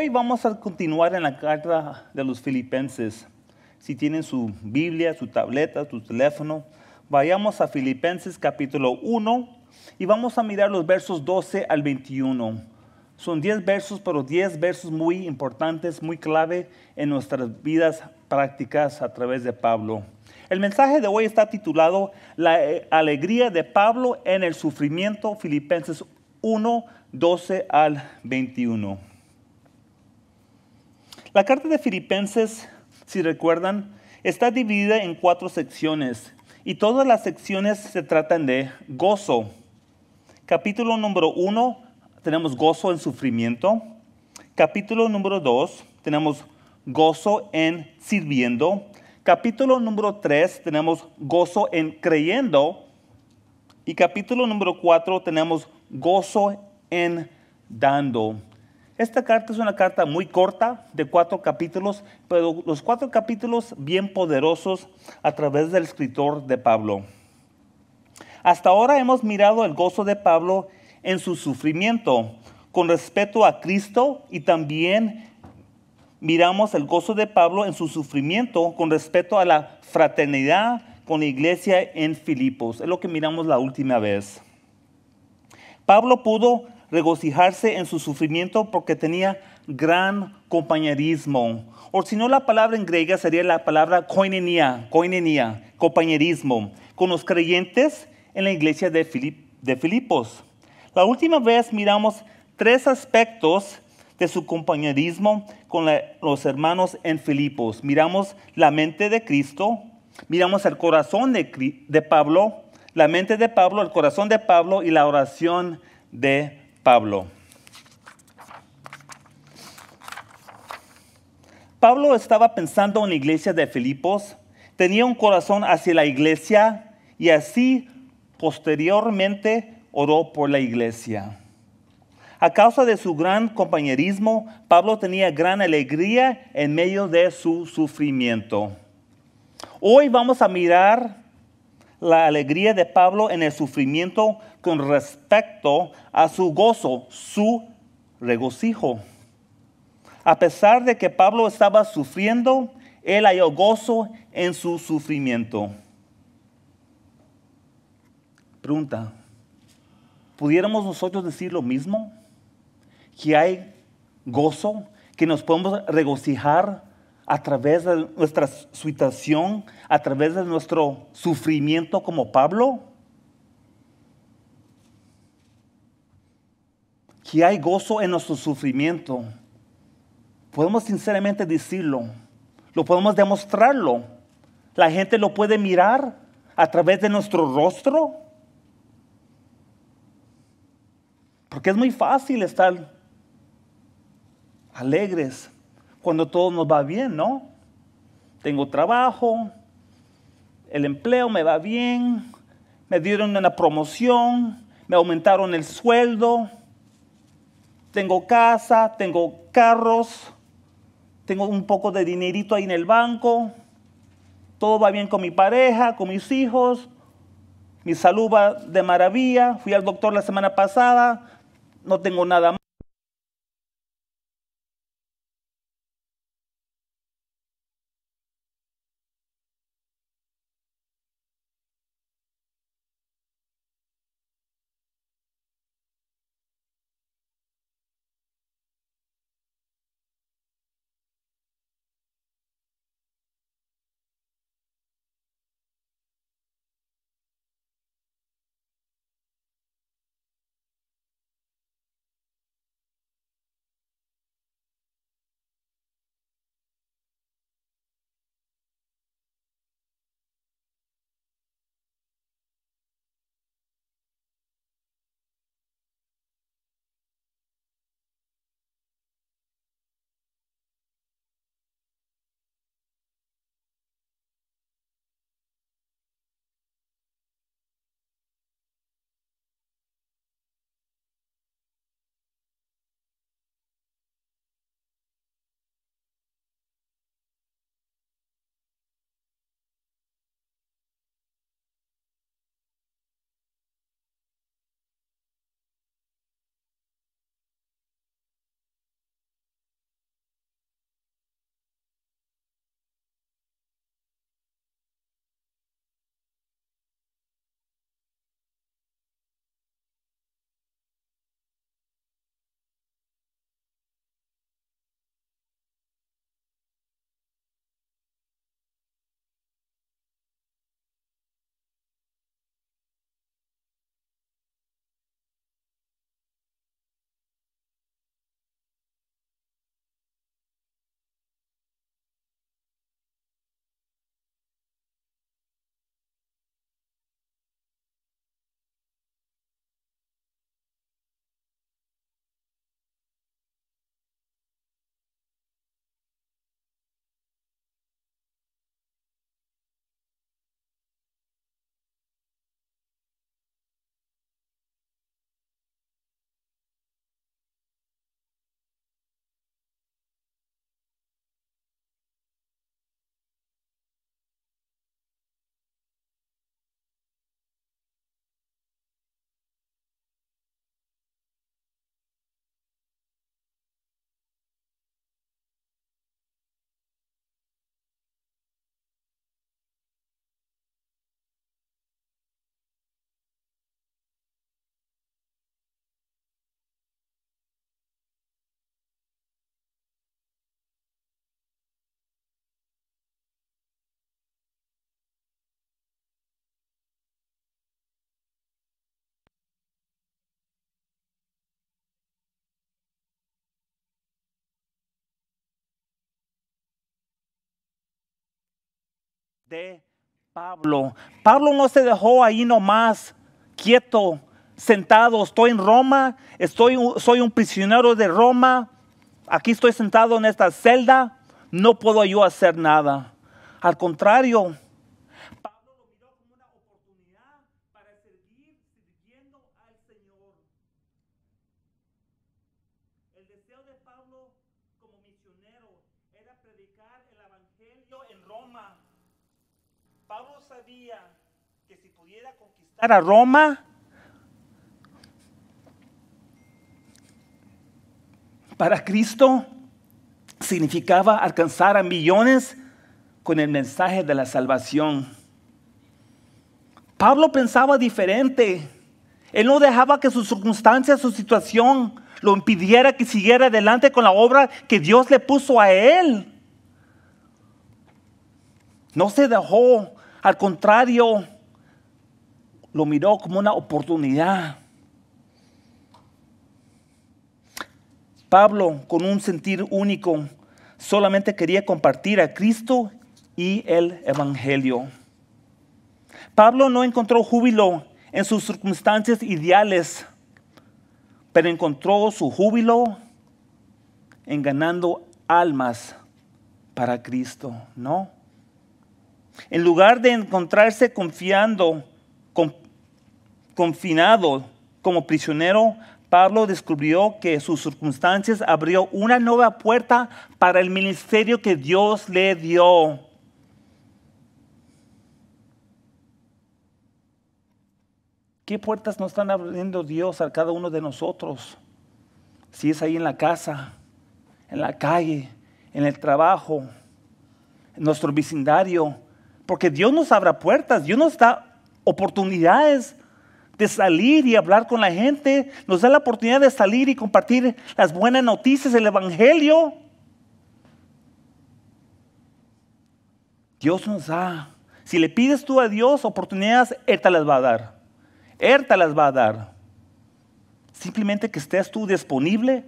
Hoy vamos a continuar en la carta de los filipenses. Si tienen su Biblia, su tableta, su teléfono, vayamos a Filipenses capítulo 1 y vamos a mirar los versos 12 al 21. Son 10 versos, pero 10 versos muy importantes, muy clave en nuestras vidas prácticas a través de Pablo. El mensaje de hoy está titulado La alegría de Pablo en el sufrimiento, Filipenses 1, 12 al 21. La carta de Filipenses, si recuerdan, está dividida en cuatro secciones y todas las secciones se tratan de gozo. Capítulo número uno, tenemos gozo en sufrimiento. Capítulo número dos, tenemos gozo en sirviendo. Capítulo número tres, tenemos gozo en creyendo. Y capítulo número cuatro, tenemos gozo en dando. Esta carta es una carta muy corta, de cuatro capítulos, pero los cuatro capítulos bien poderosos a través del escritor de Pablo. Hasta ahora hemos mirado el gozo de Pablo en su sufrimiento con respecto a Cristo y también miramos el gozo de Pablo en su sufrimiento con respecto a la fraternidad con la iglesia en Filipos. Es lo que miramos la última vez. Pablo pudo regocijarse en su sufrimiento porque tenía gran compañerismo. O si no, la palabra en griega sería la palabra koinenia, koinenia, compañerismo, con los creyentes en la iglesia de, Filipos. La última vez miramos tres aspectos de su compañerismo con los hermanos en Filipos. Miramos la mente de Cristo, miramos el corazón de, de Pablo, la mente de Pablo, el corazón de Pablo y la oración de Pablo. Pablo estaba pensando en la iglesia de Filipos, tenía un corazón hacia la iglesia y así posteriormente oró por la iglesia. A causa de su gran compañerismo, Pablo tenía gran alegría en medio de su sufrimiento. Hoy vamos a mirar la alegría de Pablo en el sufrimiento con respecto a su gozo, su regocijo. A pesar de que Pablo estaba sufriendo, él halló gozo en su sufrimiento. Pregunta, ¿pudiéramos nosotros decir lo mismo? ¿Que hay gozo? ¿Que nos podemos regocijar a través de nuestra situación, a través de nuestro sufrimiento como Pablo? Que hay gozo en nuestro sufrimiento. Podemos sinceramente decirlo, lo podemos demostrarlo. La gente lo puede mirar a través de nuestro rostro. Porque es muy fácil estar alegres, cuando todo nos va bien, ¿no? Tengo trabajo, el empleo me va bien, me dieron una promoción, me aumentaron el sueldo, tengo casa, tengo carros, tengo un poco de dinerito ahí en el banco, todo va bien con mi pareja, con mis hijos, mi salud va de maravilla, fui al doctor la semana pasada, no tengo nada más. de Pablo. Pablo no se dejó ahí nomás quieto, sentado. Estoy en Roma, estoy, soy un prisionero de Roma. Aquí estoy sentado en esta celda, no puedo yo hacer nada. Al contrario, Para a Roma para Cristo significaba alcanzar a millones con el mensaje de la salvación. Pablo pensaba diferente. Él no dejaba que sus circunstancias, su situación, lo impidiera que siguiera adelante con la obra que Dios le puso a él. No se dejó, al contrario, lo miró como una oportunidad. Pablo, con un sentir único, solamente quería compartir a Cristo y el Evangelio. Pablo no encontró júbilo en sus circunstancias ideales, pero encontró su júbilo en ganando almas para Cristo, ¿no? En lugar de encontrarse confiando confinado como prisionero, Pablo descubrió que sus circunstancias abrió una nueva puerta para el ministerio que Dios le dio. ¿Qué puertas nos están abriendo Dios a cada uno de nosotros? Si es ahí en la casa, en la calle, en el trabajo, en nuestro vecindario. Porque Dios nos abra puertas, Dios nos da oportunidades de salir y hablar con la gente, nos da la oportunidad de salir y compartir las buenas noticias, el Evangelio. Dios nos da. Si le pides tú a Dios oportunidades, Él te las va a dar. Él te las va a dar. Simplemente que estés tú disponible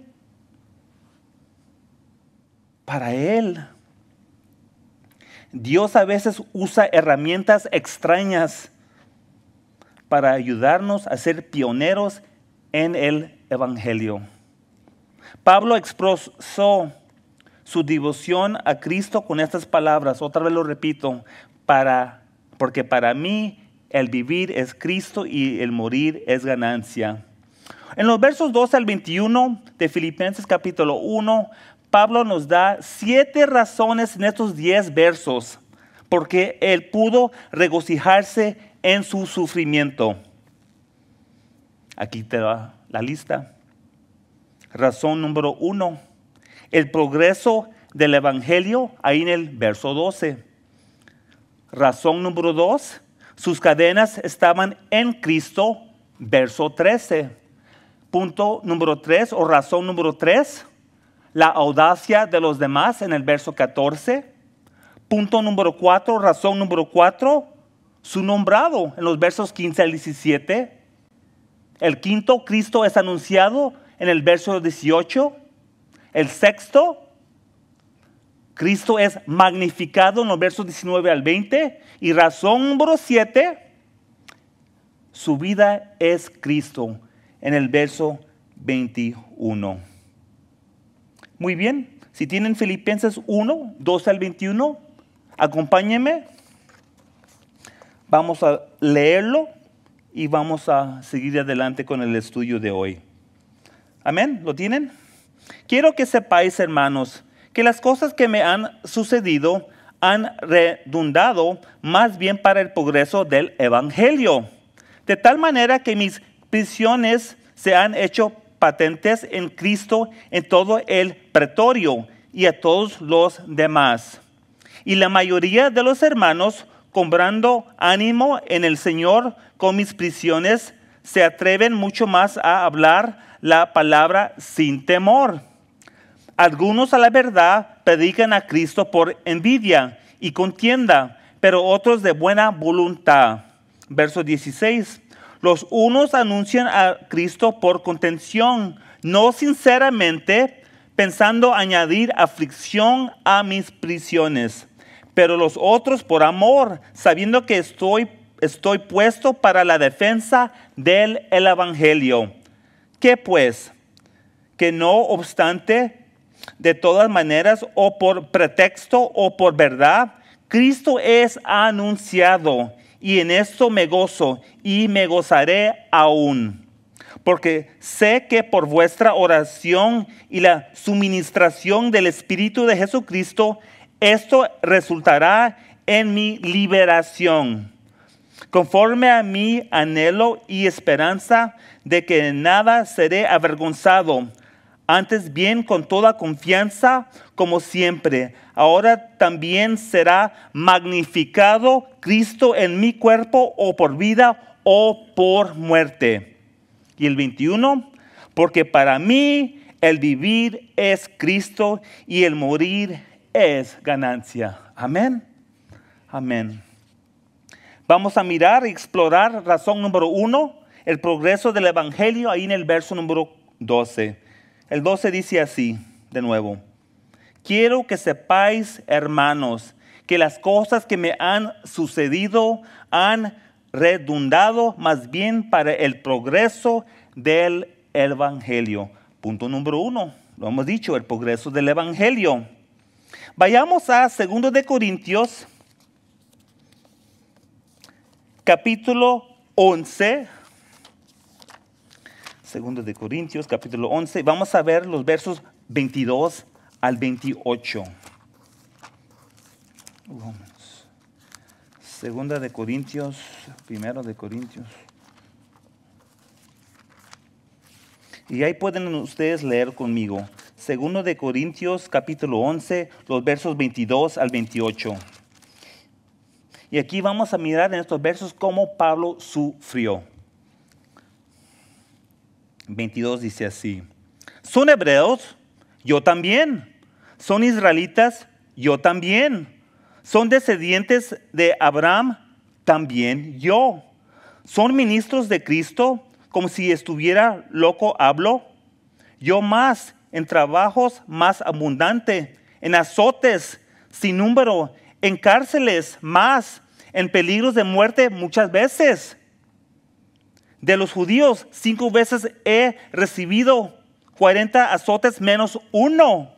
para Él. Dios a veces usa herramientas extrañas para ayudarnos a ser pioneros en el Evangelio. Pablo expresó su devoción a Cristo con estas palabras, otra vez lo repito, para, porque para mí el vivir es Cristo y el morir es ganancia. En los versos 12 al 21 de Filipenses capítulo 1, Pablo nos da siete razones en estos diez versos porque él pudo regocijarse en su sufrimiento. Aquí te da la lista. Razón número uno, el progreso del Evangelio, ahí en el verso 12. Razón número dos, sus cadenas estaban en Cristo, verso 13. Punto número tres o razón número tres, la audacia de los demás en el verso 14. Punto número cuatro, razón número cuatro, su nombrado en los versos 15 al 17. El quinto, Cristo es anunciado en el verso 18. El sexto, Cristo es magnificado en los versos 19 al 20. Y razón número 7, su vida es Cristo en el verso 21. Muy bien, si tienen Filipenses 1, 12 al 21, acompáñenme. Vamos a leerlo y vamos a seguir adelante con el estudio de hoy. Amén, ¿lo tienen? Quiero que sepáis, hermanos, que las cosas que me han sucedido han redundado más bien para el progreso del Evangelio, de tal manera que mis prisiones se han hecho patentes en Cristo en todo el pretorio y a todos los demás. Y la mayoría de los hermanos comprando ánimo en el Señor con mis prisiones, se atreven mucho más a hablar la palabra sin temor. Algunos a la verdad predican a Cristo por envidia y contienda, pero otros de buena voluntad. Verso 16. Los unos anuncian a Cristo por contención, no sinceramente, pensando añadir aflicción a mis prisiones pero los otros por amor, sabiendo que estoy, estoy puesto para la defensa del Evangelio. ¿Qué pues? Que no obstante, de todas maneras, o por pretexto o por verdad, Cristo es anunciado y en esto me gozo y me gozaré aún. Porque sé que por vuestra oración y la suministración del Espíritu de Jesucristo, esto resultará en mi liberación, conforme a mi anhelo y esperanza de que nada seré avergonzado. Antes bien, con toda confianza, como siempre, ahora también será magnificado Cristo en mi cuerpo o por vida o por muerte. Y el 21, porque para mí el vivir es Cristo y el morir es ganancia. Amén. Amén. Vamos a mirar y explorar razón número uno, el progreso del Evangelio, ahí en el verso número 12. El 12 dice así, de nuevo, quiero que sepáis, hermanos, que las cosas que me han sucedido han redundado más bien para el progreso del Evangelio. Punto número uno, lo hemos dicho, el progreso del Evangelio. Vayamos a 2 de Corintios capítulo 11. 2 de Corintios capítulo 11. Vamos a ver los versos 22 al 28. Segunda de Corintios, primero de Corintios. Y ahí pueden ustedes leer conmigo. Segundo de Corintios capítulo 11, los versos 22 al 28. Y aquí vamos a mirar en estos versos cómo Pablo sufrió. 22 dice así, ¿son hebreos? Yo también. ¿Son israelitas? Yo también. ¿Son descendientes de Abraham? También yo. ¿Son ministros de Cristo? Como si estuviera loco, hablo. Yo más en trabajos más abundante, en azotes sin número, en cárceles más, en peligros de muerte muchas veces. De los judíos, cinco veces he recibido 40 azotes menos uno.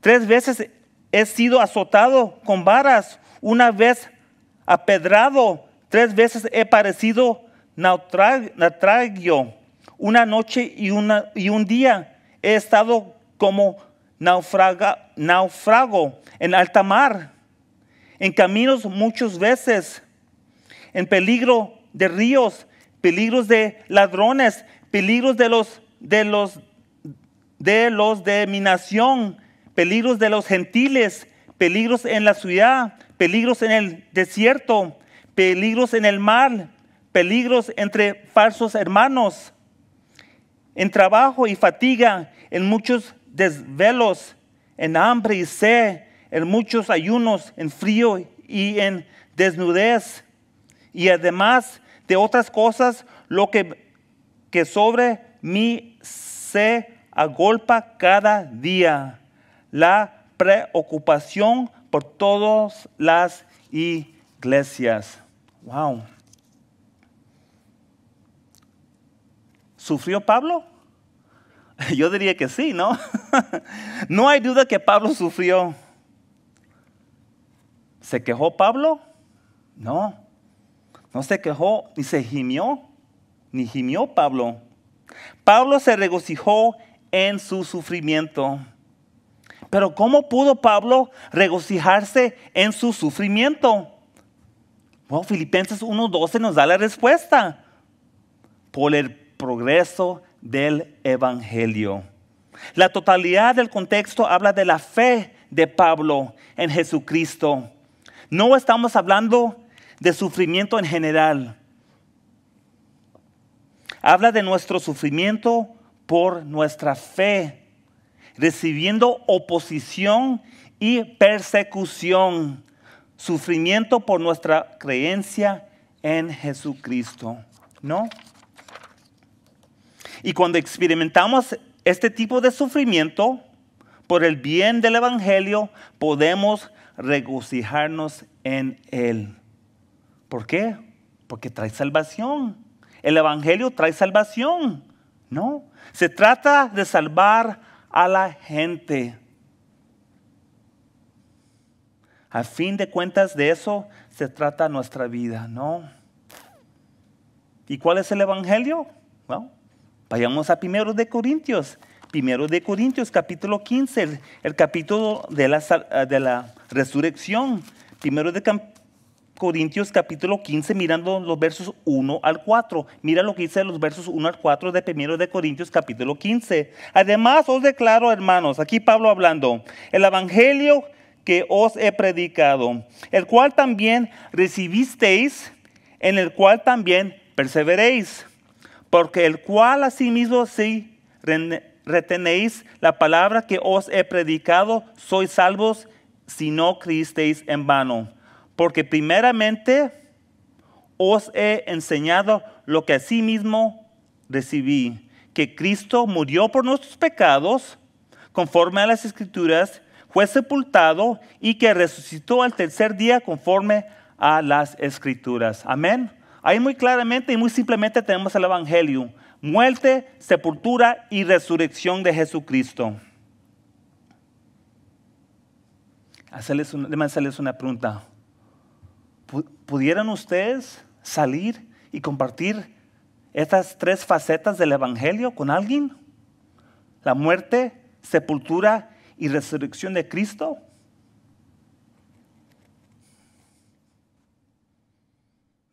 Tres veces he sido azotado con varas, una vez apedrado, tres veces he parecido naufragio, una noche y, una, y un día he estado como naufrago en alta mar, en caminos muchas veces, en peligro de ríos, peligros de ladrones, peligros de los de los de los de mi nación, peligros de los gentiles, peligros en la ciudad, peligros en el desierto, peligros en el mar, peligros entre falsos hermanos, en trabajo y fatiga, en muchos desvelos, en hambre y sed, en muchos ayunos, en frío y en desnudez, y además de otras cosas, lo que, que sobre mí se agolpa cada día, la preocupación por todas las iglesias. Wow. ¿Sufrió Pablo? Yo diría que sí, ¿no? no hay duda que Pablo sufrió. ¿Se quejó Pablo? No. No se quejó ni se gimió, ni gimió Pablo. Pablo se regocijó en su sufrimiento. Pero ¿cómo pudo Pablo regocijarse en su sufrimiento? Bueno, Filipenses 1.12 nos da la respuesta. Por el progreso del Evangelio. La totalidad del contexto habla de la fe de Pablo en Jesucristo. No estamos hablando de sufrimiento en general. Habla de nuestro sufrimiento por nuestra fe, recibiendo oposición y persecución, sufrimiento por nuestra creencia en Jesucristo. ¿No? Y cuando experimentamos este tipo de sufrimiento por el bien del Evangelio, podemos regocijarnos en Él. ¿Por qué? Porque trae salvación. El Evangelio trae salvación. No, se trata de salvar a la gente. A fin de cuentas de eso se trata nuestra vida, ¿no? ¿Y cuál es el Evangelio? Bueno, Vayamos a Primero de Corintios. Primero de Corintios, capítulo 15, el, capítulo de la, ah, de la resurrección. Primero de Corintios, capítulo 15, mirando los versos 1 al 4. Mira lo que dice los versos 1 al 4 de Primero de Corintios, capítulo 15. Además, os declaro, hermanos, aquí Pablo hablando, el Evangelio que os he predicado, el cual también recibisteis, en el cual también perseveréis porque el cual asimismo si retenéis la palabra que os he predicado, sois salvos si no creísteis en vano. Porque primeramente os he enseñado lo que asimismo recibí, que Cristo murió por nuestros pecados, conforme a las escrituras, fue sepultado y que resucitó al tercer día conforme a las escrituras. Amén. Ahí muy claramente y muy simplemente tenemos el Evangelio, muerte, sepultura y resurrección de Jesucristo. déjame hacerles una pregunta. ¿Pudieran ustedes salir y compartir estas tres facetas del Evangelio con alguien? La muerte, sepultura y resurrección de Cristo.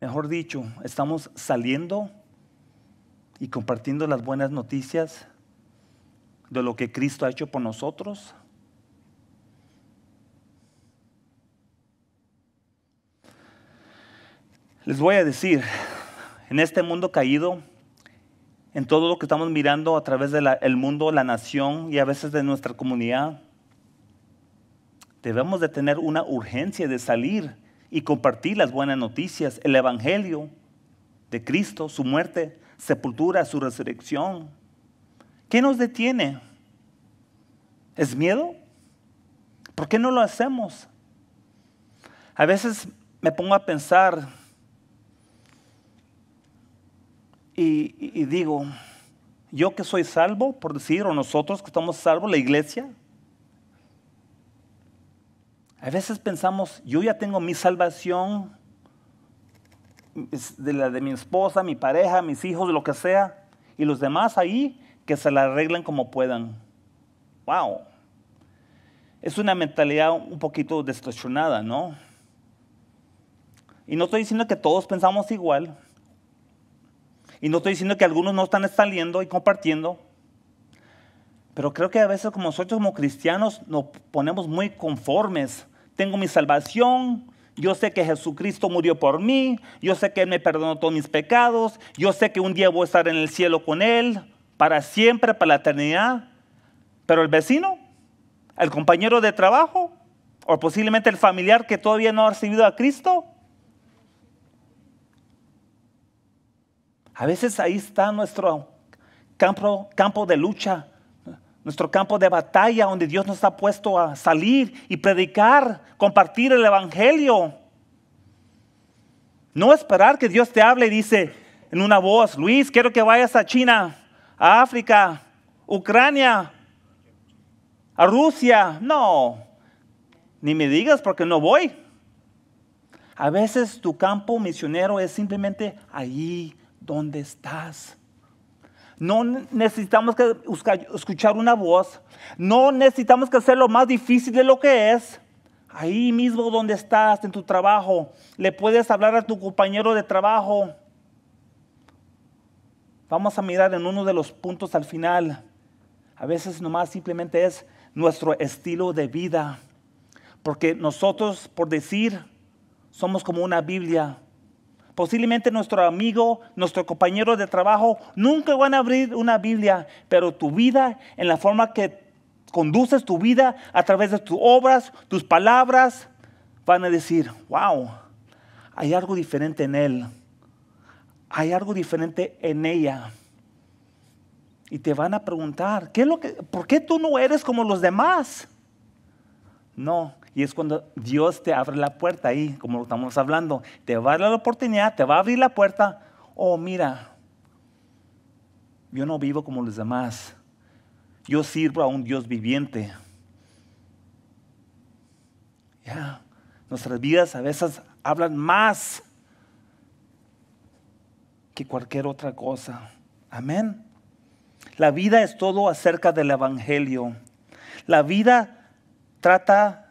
mejor dicho, estamos saliendo y compartiendo las buenas noticias de lo que Cristo ha hecho por nosotros. Les voy a decir, en este mundo caído, en todo lo que estamos mirando a través del mundo, la nación y a veces de nuestra comunidad, debemos de tener una urgencia de salir y compartir las buenas noticias, el Evangelio de Cristo, su muerte, sepultura, su resurrección. ¿Qué nos detiene? ¿Es miedo? ¿Por qué no lo hacemos? A veces me pongo a pensar y, digo, yo que soy salvo, por decir, o nosotros que estamos salvos, la iglesia, a veces pensamos, yo ya tengo mi salvación de la de mi esposa, mi pareja, mis hijos, lo que sea, y los demás ahí que se la arreglen como puedan. ¡Wow! Es una mentalidad un poquito descuestionada, ¿no? Y no estoy diciendo que todos pensamos igual. Y no estoy diciendo que algunos no están saliendo y compartiendo. Pero creo que a veces como nosotros como cristianos nos ponemos muy conformes tengo mi salvación, yo sé que Jesucristo murió por mí, yo sé que Él me perdonó todos mis pecados, yo sé que un día voy a estar en el cielo con Él, para siempre, para la eternidad. Pero el vecino, el compañero de trabajo, o posiblemente el familiar que todavía no ha recibido a Cristo, a veces ahí está nuestro campo, campo de lucha, nuestro campo de batalla donde Dios nos ha puesto a salir y predicar, compartir el Evangelio. No esperar que Dios te hable y dice en una voz, Luis, quiero que vayas a China, a África, Ucrania, a Rusia. No, ni me digas porque no voy. A veces tu campo misionero es simplemente allí donde estás. No necesitamos que escuchar una voz. No necesitamos que hacer lo más difícil de lo que es. Ahí mismo donde estás, en tu trabajo, le puedes hablar a tu compañero de trabajo. Vamos a mirar en uno de los puntos al final. A veces nomás simplemente es nuestro estilo de vida. Porque nosotros, por decir, somos como una Biblia posiblemente nuestro amigo, nuestro compañero de trabajo, nunca van a abrir una Biblia, pero tu vida, en la forma que conduces tu vida a través de tus obras, tus palabras, van a decir, wow, hay algo diferente en él, hay algo diferente en ella. Y te van a preguntar, ¿qué es lo que, ¿por qué tú no eres como los demás? No, y es cuando Dios te abre la puerta ahí, como lo estamos hablando. Te va a dar la oportunidad, te va a abrir la puerta. Oh, mira, yo no vivo como los demás. Yo sirvo a un Dios viviente. Ya, nuestras vidas a veces hablan más que cualquier otra cosa. Amén. La vida es todo acerca del Evangelio. La vida trata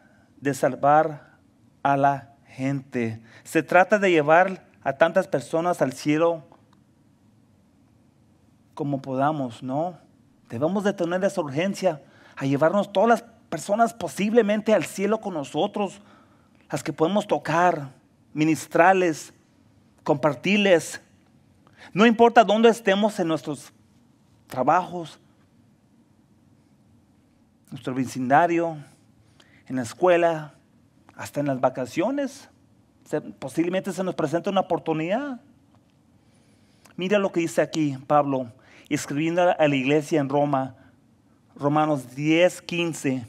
de salvar a la gente. Se trata de llevar a tantas personas al cielo como podamos, ¿no? Debemos de tener esa urgencia a llevarnos todas las personas posiblemente al cielo con nosotros, las que podemos tocar, ministrales, compartirles. No importa dónde estemos en nuestros trabajos, nuestro vecindario, en la escuela, hasta en las vacaciones. posiblemente se nos presenta una oportunidad. Mira lo que dice aquí Pablo, escribiendo a la iglesia en Roma, Romanos 10, 15.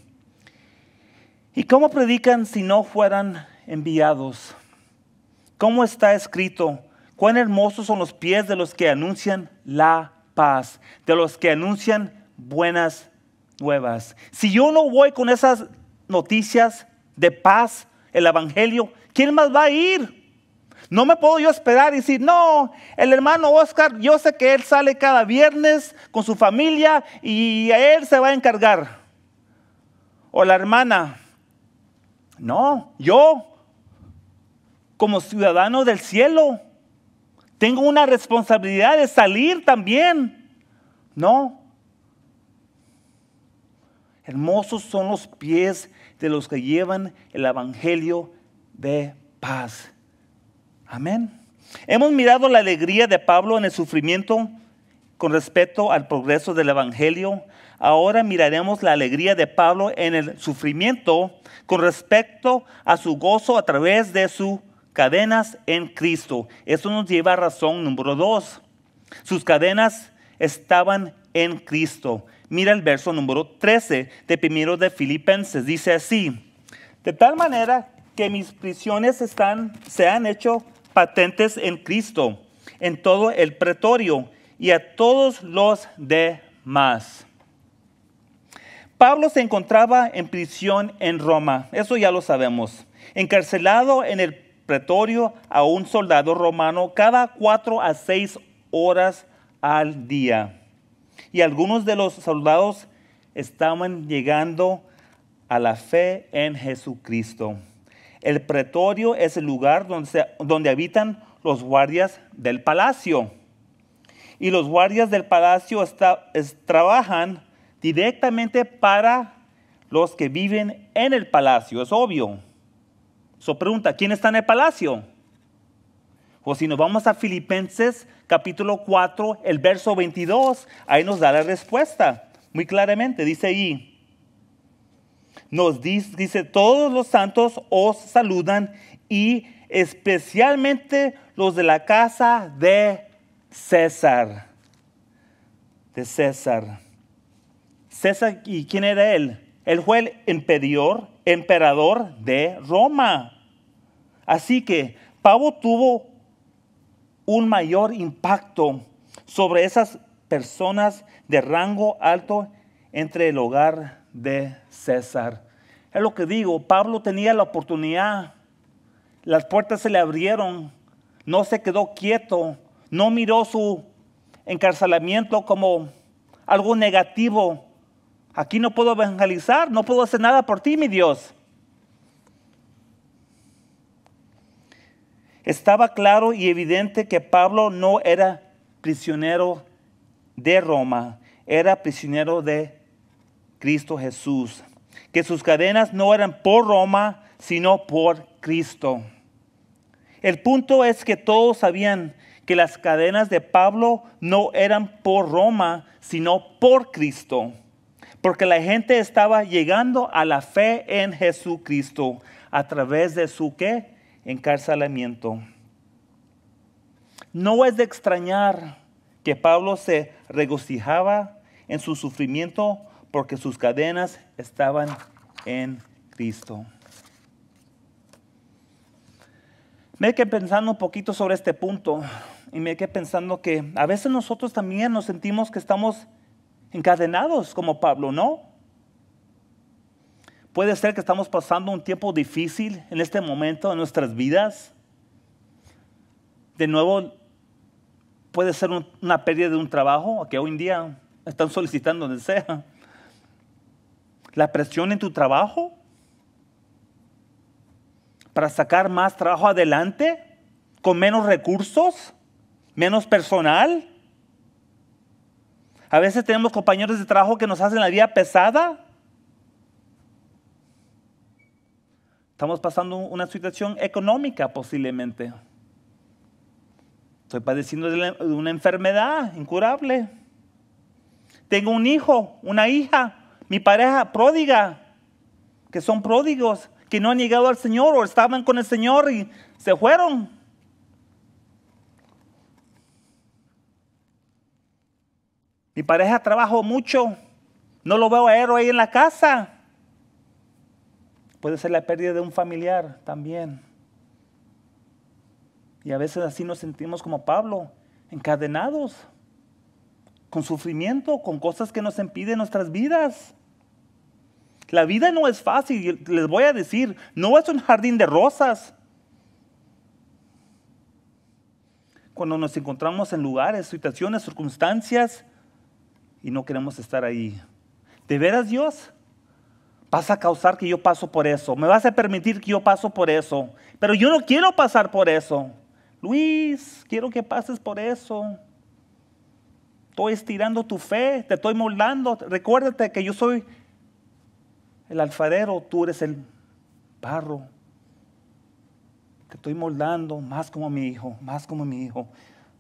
¿Y cómo predican si no fueran enviados? ¿Cómo está escrito? Cuán hermosos son los pies de los que anuncian la paz, de los que anuncian buenas nuevas. Si yo no voy con esas noticias de paz, el Evangelio, ¿quién más va a ir? No me puedo yo esperar y decir, no, el hermano Oscar, yo sé que él sale cada viernes con su familia y a él se va a encargar. O la hermana. No, yo, como ciudadano del cielo, tengo una responsabilidad de salir también. No, Hermosos son los pies de los que llevan el Evangelio de paz. Amén. Hemos mirado la alegría de Pablo en el sufrimiento con respecto al progreso del Evangelio. Ahora miraremos la alegría de Pablo en el sufrimiento con respecto a su gozo a través de sus cadenas en Cristo. Eso nos lleva a razón número dos. Sus cadenas estaban en Cristo. Mira el verso número 13 de primero de Filipenses. Dice así, de tal manera que mis prisiones se han hecho patentes en Cristo, en todo el pretorio y a todos los demás. Pablo se encontraba en prisión en Roma, eso ya lo sabemos, encarcelado en el pretorio a un soldado romano cada cuatro a seis horas al día. Y algunos de los soldados estaban llegando a la fe en Jesucristo. El pretorio es el lugar donde, donde habitan los guardias del palacio. Y los guardias del palacio trabajan directamente para los que viven en el palacio, es obvio. Eso pregunta, ¿quién está en el palacio? O si nos vamos a Filipenses capítulo 4, el verso 22, ahí nos da la respuesta muy claramente. Dice ahí, nos dice, todos los santos os saludan y especialmente los de la casa de César. De César. César, ¿y quién era él? Él fue el emperador de Roma. Así que Pablo tuvo un mayor impacto sobre esas personas de rango alto entre el hogar de César. Es lo que digo, Pablo tenía la oportunidad, las puertas se le abrieron, no se quedó quieto, no miró su encarcelamiento como algo negativo. Aquí no puedo evangelizar, no puedo hacer nada por ti, mi Dios. Estaba claro y evidente que Pablo no era prisionero de Roma, era prisionero de Cristo Jesús. Que sus cadenas no eran por Roma, sino por Cristo. El punto es que todos sabían que las cadenas de Pablo no eran por Roma, sino por Cristo. Porque la gente estaba llegando a la fe en Jesucristo a través de su qué? encarcelamiento. No es de extrañar que Pablo se regocijaba en su sufrimiento porque sus cadenas estaban en Cristo. Me quedé pensando un poquito sobre este punto y me quedé pensando que a veces nosotros también nos sentimos que estamos encadenados como Pablo, ¿no? Puede ser que estamos pasando un tiempo difícil en este momento en nuestras vidas. De nuevo, puede ser una pérdida de un trabajo que hoy en día están solicitando donde sea. La presión en tu trabajo para sacar más trabajo adelante con menos recursos, menos personal. A veces tenemos compañeros de trabajo que nos hacen la vida pesada Estamos pasando una situación económica posiblemente. Estoy padeciendo de una enfermedad incurable. Tengo un hijo, una hija, mi pareja pródiga, que son pródigos, que no han llegado al Señor o estaban con el Señor y se fueron. Mi pareja trabajó mucho, no lo veo a él ahí en la casa. Puede ser la pérdida de un familiar también. Y a veces así nos sentimos como Pablo, encadenados, con sufrimiento, con cosas que nos impiden nuestras vidas. La vida no es fácil, les voy a decir, no es un jardín de rosas. Cuando nos encontramos en lugares, situaciones, circunstancias, y no queremos estar ahí. ¿De veras Dios? vas a causar que yo paso por eso, me vas a permitir que yo paso por eso, pero yo no quiero pasar por eso. Luis, quiero que pases por eso. Estoy estirando tu fe, te estoy moldando. Recuérdate que yo soy el alfarero, tú eres el barro. Te estoy moldando más como mi hijo, más como mi hijo,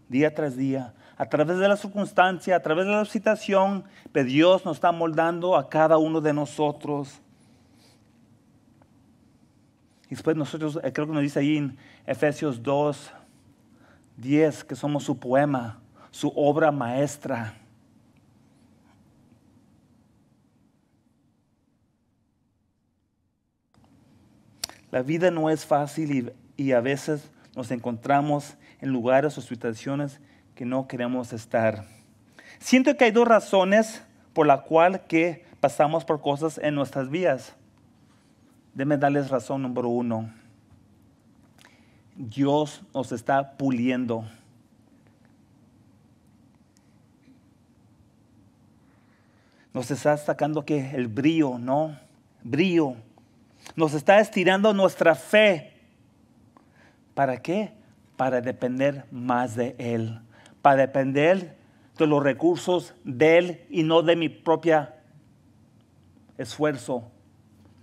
día tras día. A través de la circunstancia, a través de la situación, pero pues Dios nos está moldando a cada uno de nosotros. Y después nosotros, eh, creo que nos dice ahí en Efesios 2, 10, que somos su poema, su obra maestra. La vida no es fácil y, a veces nos encontramos en lugares o situaciones que no queremos estar. Siento que hay dos razones por la cual que pasamos por cosas en nuestras vidas. Déme darles razón número uno. Dios nos está puliendo. Nos está sacando que el brillo, ¿no? Brillo. Nos está estirando nuestra fe. ¿Para qué? Para depender más de Él. Para depender de los recursos de Él y no de mi propia esfuerzo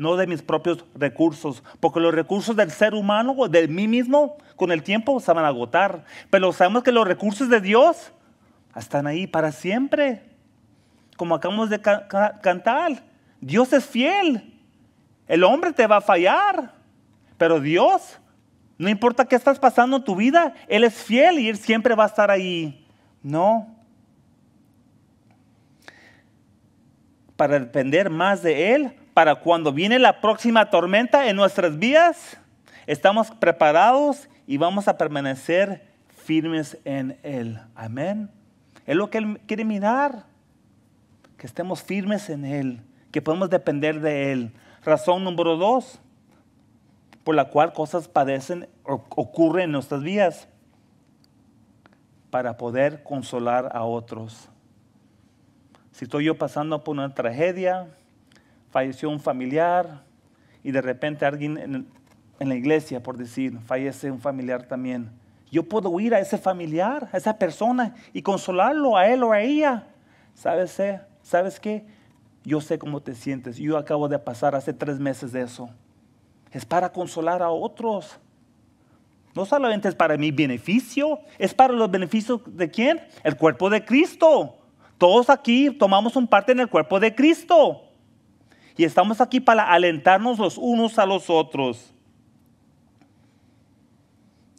no de mis propios recursos, porque los recursos del ser humano o de mí mismo con el tiempo se van a agotar, pero sabemos que los recursos de Dios están ahí para siempre, como acabamos de cantar, Dios es fiel, el hombre te va a fallar, pero Dios, no importa qué estás pasando en tu vida, Él es fiel y Él siempre va a estar ahí, ¿no? Para depender más de Él, para cuando viene la próxima tormenta en nuestras vidas, estamos preparados y vamos a permanecer firmes en Él. Amén. Es lo que Él quiere mirar, que estemos firmes en Él, que podemos depender de Él. Razón número dos, por la cual cosas padecen o ocurren en nuestras vidas, para poder consolar a otros. Si estoy yo pasando por una tragedia, falleció un familiar y de repente alguien en, la iglesia, por decir, fallece un familiar también. Yo puedo ir a ese familiar, a esa persona y consolarlo a él o a ella. ¿Sabes, eh? ¿Sabes qué? Yo sé cómo te sientes. Yo acabo de pasar hace tres meses de eso. Es para consolar a otros. No solamente es para mi beneficio, es para los beneficios de quién? El cuerpo de Cristo. Todos aquí tomamos un parte en el cuerpo de Cristo. Y estamos aquí para alentarnos los unos a los otros.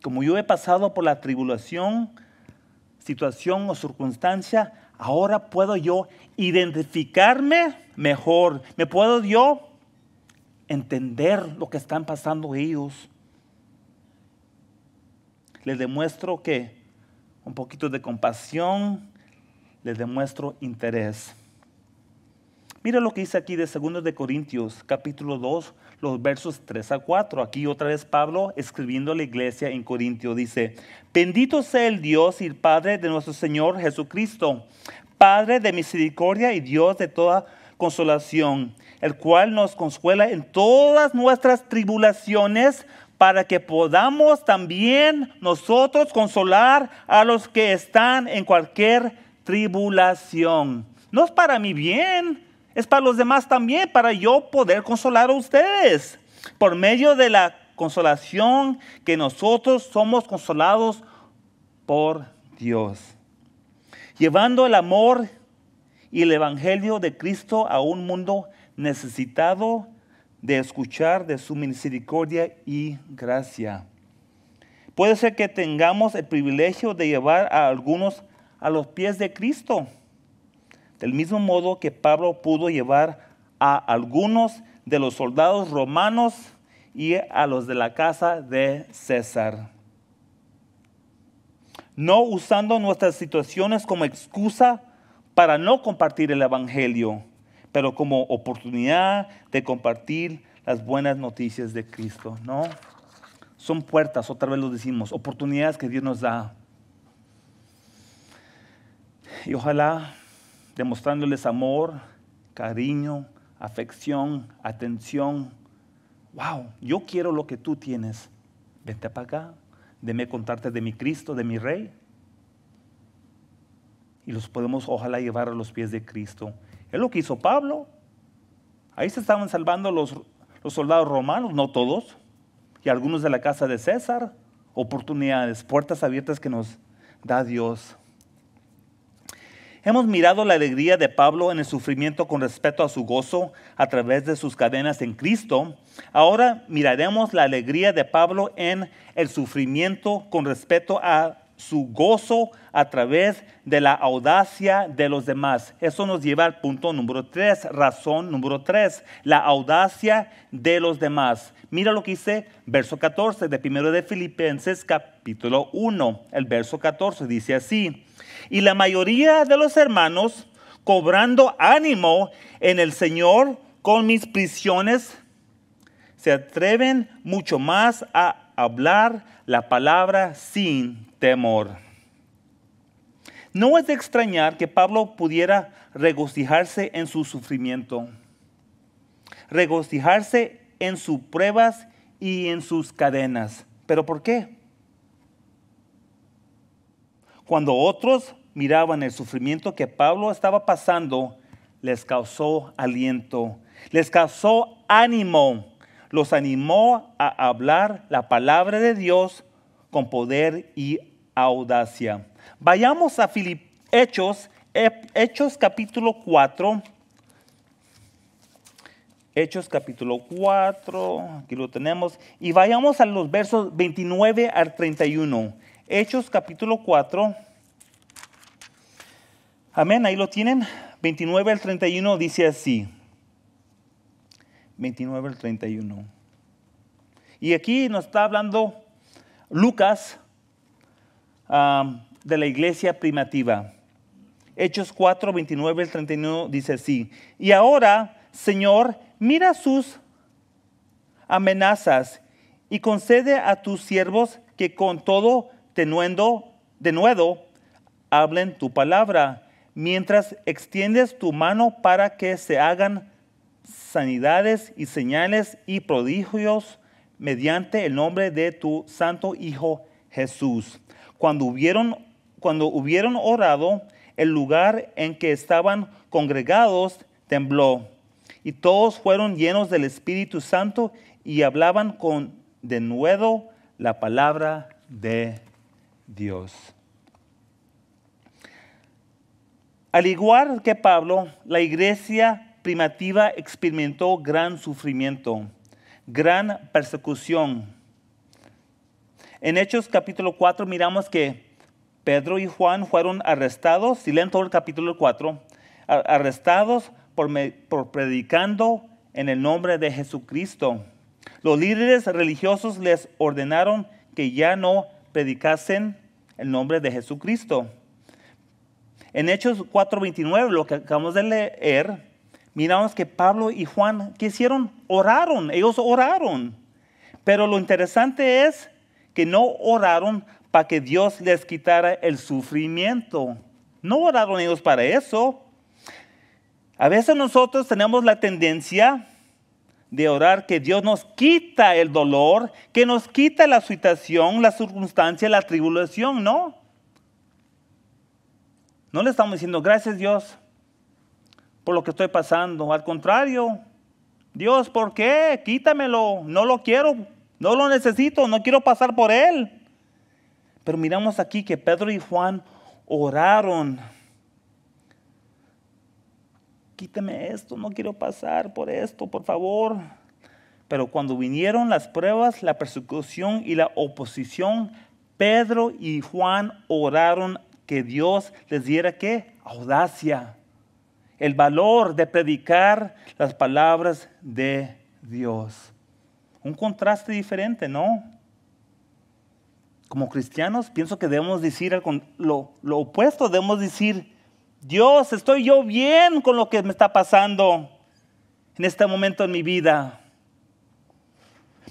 Como yo he pasado por la tribulación, situación o circunstancia, ahora puedo yo identificarme mejor. Me puedo yo entender lo que están pasando ellos. Les demuestro que un poquito de compasión, les demuestro interés. Mira lo que dice aquí de 2 de Corintios, capítulo 2, los versos 3 a 4. Aquí otra vez Pablo escribiendo a la iglesia en Corintio dice, bendito sea el Dios y el Padre de nuestro Señor Jesucristo, Padre de misericordia y Dios de toda consolación, el cual nos consuela en todas nuestras tribulaciones para que podamos también nosotros consolar a los que están en cualquier tribulación. No es para mi bien, es para los demás también, para yo poder consolar a ustedes. Por medio de la consolación que nosotros somos consolados por Dios. Llevando el amor y el evangelio de Cristo a un mundo necesitado de escuchar de su misericordia y gracia. Puede ser que tengamos el privilegio de llevar a algunos a los pies de Cristo del mismo modo que Pablo pudo llevar a algunos de los soldados romanos y a los de la casa de César. No usando nuestras situaciones como excusa para no compartir el Evangelio, pero como oportunidad de compartir las buenas noticias de Cristo, ¿no? Son puertas, otra vez lo decimos, oportunidades que Dios nos da. Y ojalá demostrándoles amor, cariño, afección, atención. Wow, yo quiero lo que tú tienes. Vente para acá, deme contarte de mi Cristo, de mi Rey. Y los podemos, ojalá, llevar a los pies de Cristo. Es lo que hizo Pablo. Ahí se estaban salvando los, los soldados romanos, no todos, y algunos de la casa de César. Oportunidades, puertas abiertas que nos da Dios. Hemos mirado la alegría de Pablo en el sufrimiento con respecto a su gozo a través de sus cadenas en Cristo. Ahora miraremos la alegría de Pablo en el sufrimiento con respecto a su gozo a través de la audacia de los demás. Eso nos lleva al punto número tres, razón número tres, la audacia de los demás. Mira lo que dice verso 14 de 1 de Filipenses capítulo 1. El verso 14 dice así y la mayoría de los hermanos, cobrando ánimo en el Señor con mis prisiones, se atreven mucho más a hablar la palabra sin temor. No es de extrañar que Pablo pudiera regocijarse en su sufrimiento, regocijarse en sus pruebas y en sus cadenas. ¿Pero por qué? Cuando otros miraban el sufrimiento que Pablo estaba pasando, les causó aliento, les causó ánimo, los animó a hablar la palabra de Dios con poder y audacia. Vayamos a Hechos, Hechos capítulo 4. Hechos capítulo 4, aquí lo tenemos. Y vayamos a los versos 29 al 31. Hechos capítulo 4. Amén, ahí lo tienen. 29 al 31 dice así. 29 al 31. Y aquí nos está hablando Lucas de la iglesia primativa. Hechos 4, 29 al 31 dice así. Y ahora, Señor, mira sus amenazas y concede a tus siervos que con todo de nuevo, de nuevo hablen tu palabra, mientras extiendes tu mano para que se hagan sanidades y señales y prodigios mediante el nombre de tu santo Hijo Jesús. Cuando hubieron, cuando hubieron orado, el lugar en que estaban congregados tembló, y todos fueron llenos del Espíritu Santo y hablaban con de nuevo la palabra de Dios. Dios. Al igual que Pablo, la iglesia primitiva experimentó gran sufrimiento, gran persecución. En Hechos capítulo 4 miramos que Pedro y Juan fueron arrestados, si leen el capítulo 4, arrestados por predicando en el nombre de Jesucristo. Los líderes religiosos les ordenaron que ya no predicasen el nombre de Jesucristo. En Hechos 4:29, lo que acabamos de leer, miramos que Pablo y Juan, ¿qué hicieron? Oraron, ellos oraron. Pero lo interesante es que no oraron para que Dios les quitara el sufrimiento. No oraron ellos para eso. A veces nosotros tenemos la tendencia de orar que Dios nos quita el dolor, que nos quita la situación, la circunstancia, la tribulación, no. No le estamos diciendo gracias Dios por lo que estoy pasando, al contrario, Dios, ¿por qué? Quítamelo, no lo quiero, no lo necesito, no quiero pasar por él. Pero miramos aquí que Pedro y Juan oraron quíteme esto, no quiero pasar por esto, por favor. Pero cuando vinieron las pruebas, la persecución y la oposición, Pedro y Juan oraron que Dios les diera qué? Audacia, el valor de predicar las palabras de Dios. Un contraste diferente, ¿no? Como cristianos, pienso que debemos decir lo opuesto, debemos decir, Dios, estoy yo bien con lo que me está pasando en este momento en mi vida.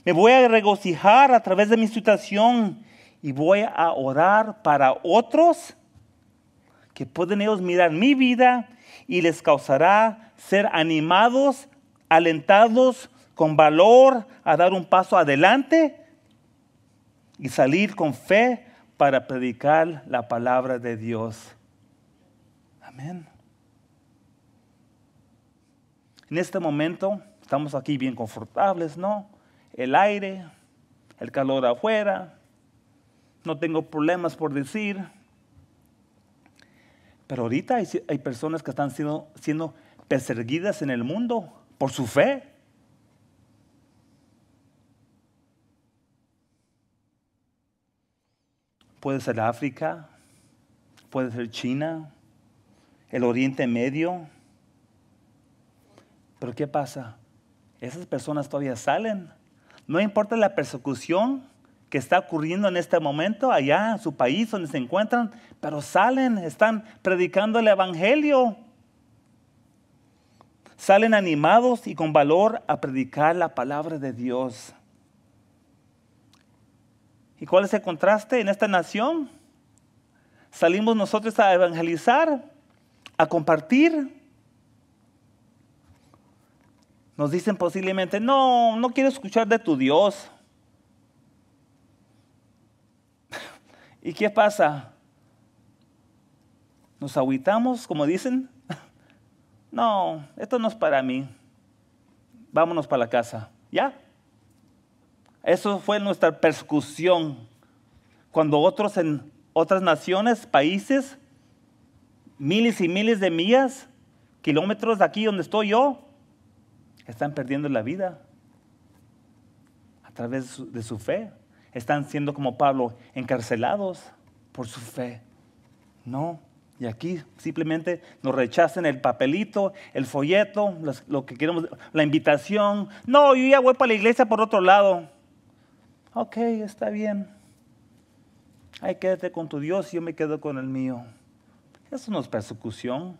Me voy a regocijar a través de mi situación y voy a orar para otros que pueden ellos mirar mi vida y les causará ser animados, alentados, con valor a dar un paso adelante y salir con fe para predicar la palabra de Dios. En este momento estamos aquí bien confortables, ¿no? El aire, el calor afuera, no tengo problemas por decir. Pero ahorita hay, personas que están siendo, siendo perseguidas en el mundo por su fe. Puede ser África, puede ser China, el Oriente Medio. Pero ¿qué pasa? Esas personas todavía salen. No importa la persecución que está ocurriendo en este momento allá en su país donde se encuentran, pero salen, están predicando el Evangelio. Salen animados y con valor a predicar la palabra de Dios. ¿Y cuál es el contraste en esta nación? Salimos nosotros a evangelizar, a compartir. Nos dicen posiblemente, no, no quiero escuchar de tu Dios. ¿Y qué pasa? ¿Nos aguitamos, como dicen? No, esto no es para mí. Vámonos para la casa. ¿Ya? Eso fue nuestra persecución. Cuando otros en otras naciones, países, miles y miles de millas, kilómetros de aquí donde estoy yo, están perdiendo la vida a través de su, fe. Están siendo como Pablo encarcelados por su fe. No, y aquí simplemente nos rechazan el papelito, el folleto, lo que queremos, la invitación. No, yo ya voy para la iglesia por otro lado. Ok, está bien. Ay, quédate con tu Dios y yo me quedo con el mío. Eso no es persecución.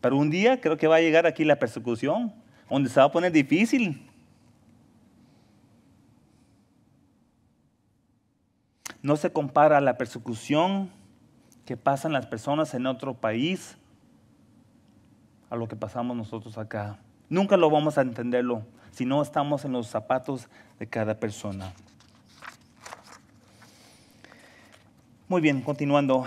Pero un día creo que va a llegar aquí la persecución, donde se va a poner difícil. No se compara la persecución que pasan las personas en otro país a lo que pasamos nosotros acá. Nunca lo vamos a entenderlo si no estamos en los zapatos de cada persona. Muy bien, continuando.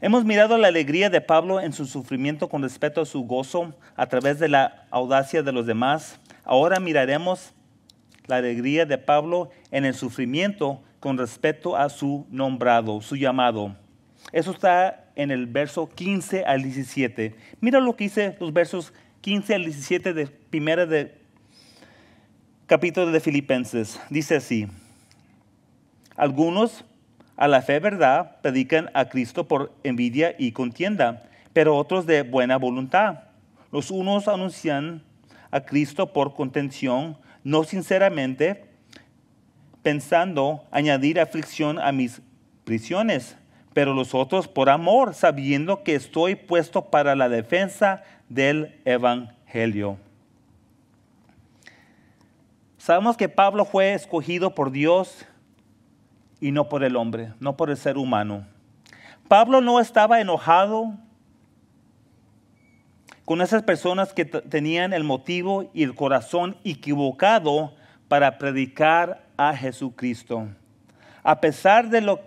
Hemos mirado la alegría de Pablo en su sufrimiento con respecto a su gozo a través de la audacia de los demás. Ahora miraremos la alegría de Pablo en el sufrimiento con respecto a su nombrado, su llamado. Eso está en el verso 15 al 17. Mira lo que dice los versos 15 al 17 de primera de capítulo de Filipenses. Dice así: Algunos a la fe verdad predican a Cristo por envidia y contienda, pero otros de buena voluntad. Los unos anuncian a Cristo por contención, no sinceramente, pensando añadir aflicción a mis prisiones, pero los otros por amor, sabiendo que estoy puesto para la defensa del Evangelio. Sabemos que Pablo fue escogido por Dios y no por el hombre, no por el ser humano. Pablo no estaba enojado con esas personas que tenían el motivo y el corazón equivocado para predicar a Jesucristo. A pesar de, lo,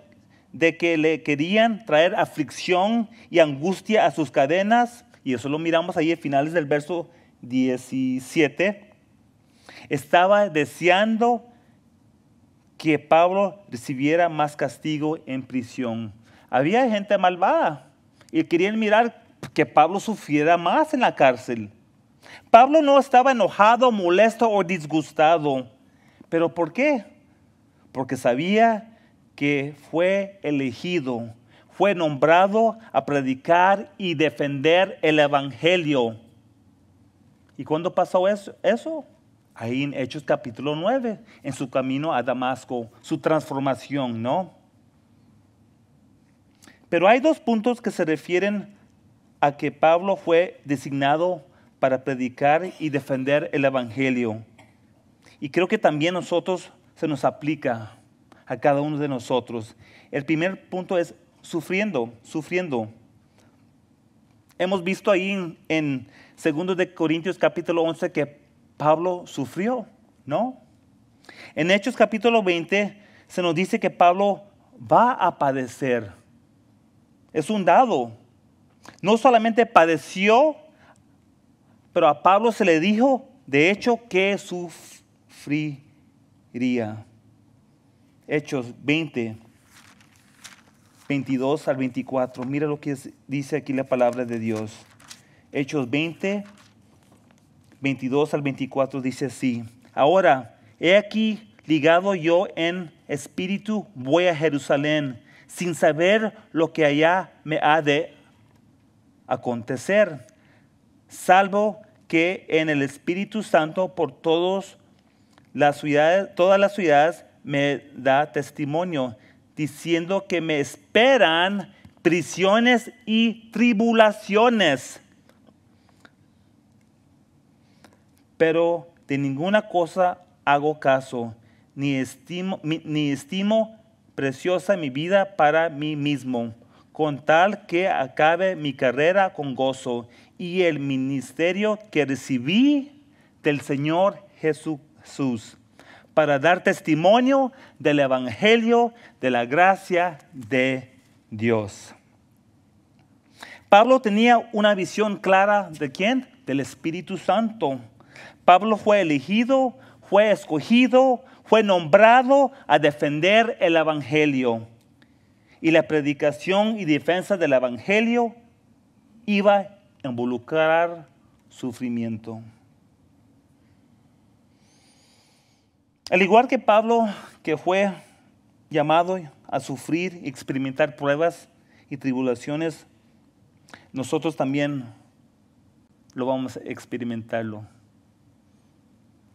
de que le querían traer aflicción y angustia a sus cadenas, y eso lo miramos ahí a finales del verso 17, estaba deseando que Pablo recibiera más castigo en prisión. Había gente malvada y querían mirar que Pablo sufriera más en la cárcel. Pablo no estaba enojado, molesto o disgustado. ¿Pero por qué? Porque sabía que fue elegido, fue nombrado a predicar y defender el Evangelio. ¿Y cuándo pasó eso? eso? ahí en Hechos capítulo 9, en su camino a Damasco, su transformación, ¿no? Pero hay dos puntos que se refieren a que Pablo fue designado para predicar y defender el Evangelio. Y creo que también a nosotros se nos aplica a cada uno de nosotros. El primer punto es sufriendo, sufriendo. Hemos visto ahí en, 2 Corintios capítulo 11 que Pablo sufrió, ¿no? En Hechos capítulo 20 se nos dice que Pablo va a padecer. Es un dado. No solamente padeció, pero a Pablo se le dijo, de hecho, que sufriría. Hechos 20, 22 al 24. Mira lo que dice aquí la palabra de Dios. Hechos 20, 22 al 24 dice así, ahora, he aquí ligado yo en espíritu, voy a Jerusalén, sin saber lo que allá me ha de acontecer, salvo que en el Espíritu Santo por las ciudades, todas las ciudades me da testimonio, diciendo que me esperan prisiones y tribulaciones pero de ninguna cosa hago caso, ni estimo, ni estimo preciosa mi vida para mí mismo, con tal que acabe mi carrera con gozo y el ministerio que recibí del Señor Jesús para dar testimonio del Evangelio de la gracia de Dios. Pablo tenía una visión clara de quién? Del Espíritu Santo Pablo fue elegido, fue escogido, fue nombrado a defender el Evangelio. Y la predicación y defensa del Evangelio iba a involucrar sufrimiento. Al igual que Pablo, que fue llamado a sufrir y experimentar pruebas y tribulaciones, nosotros también lo vamos a experimentarlo.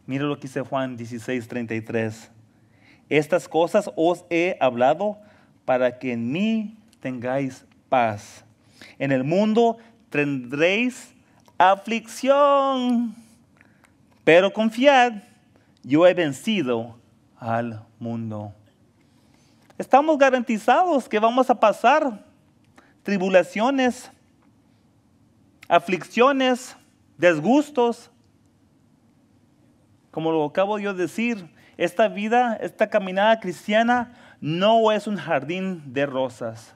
Mira lo que dice Juan 16, 33. Estas cosas os he hablado para que en mí tengáis paz. En el mundo tendréis aflicción, pero confiad, yo he vencido al mundo. Estamos garantizados que vamos a pasar tribulaciones, aflicciones, desgustos, como lo acabo de decir, esta vida, esta caminada cristiana no es un jardín de rosas.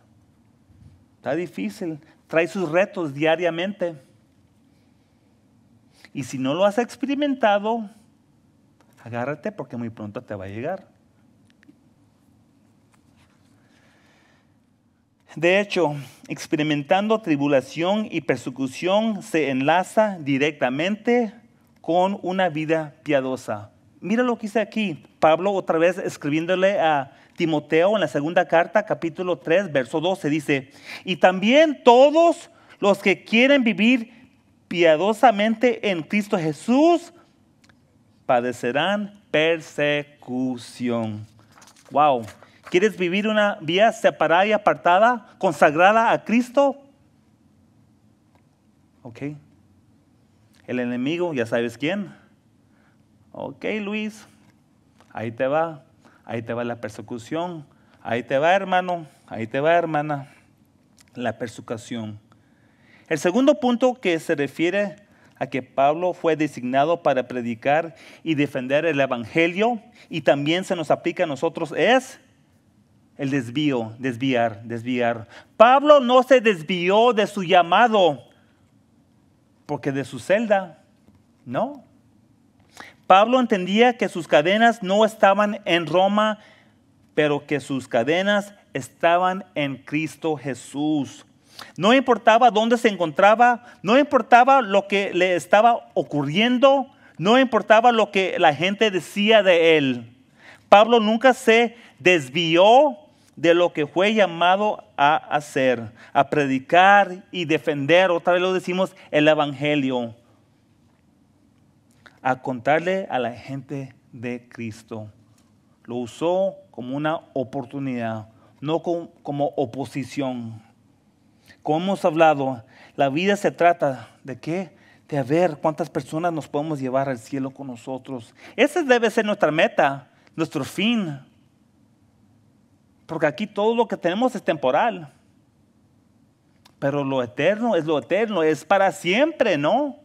Está difícil, trae sus retos diariamente. Y si no lo has experimentado, agárrate porque muy pronto te va a llegar. De hecho, experimentando tribulación y persecución se enlaza directamente con una vida piadosa. Mira lo que dice aquí Pablo otra vez escribiéndole a Timoteo en la segunda carta, capítulo 3, verso 12, dice, y también todos los que quieren vivir piadosamente en Cristo Jesús padecerán persecución. Wow. ¿Quieres vivir una vida separada y apartada, consagrada a Cristo? Okay el enemigo, ya sabes quién. Ok, Luis, ahí te va, ahí te va la persecución, ahí te va, hermano, ahí te va, hermana, la persecución. El segundo punto que se refiere a que Pablo fue designado para predicar y defender el Evangelio y también se nos aplica a nosotros es el desvío, desviar, desviar. Pablo no se desvió de su llamado porque de su celda, no. Pablo entendía que sus cadenas no estaban en Roma, pero que sus cadenas estaban en Cristo Jesús. No importaba dónde se encontraba, no importaba lo que le estaba ocurriendo, no importaba lo que la gente decía de él. Pablo nunca se desvió de lo que fue llamado a hacer, a predicar y defender, otra vez lo decimos, el Evangelio, a contarle a la gente de Cristo. Lo usó como una oportunidad, no como oposición. Como hemos hablado, la vida se trata de qué? De ver cuántas personas nos podemos llevar al cielo con nosotros. Esa debe ser nuestra meta, nuestro fin. Porque aquí todo lo que tenemos es temporal. Pero lo eterno es lo eterno, es para siempre, ¿no?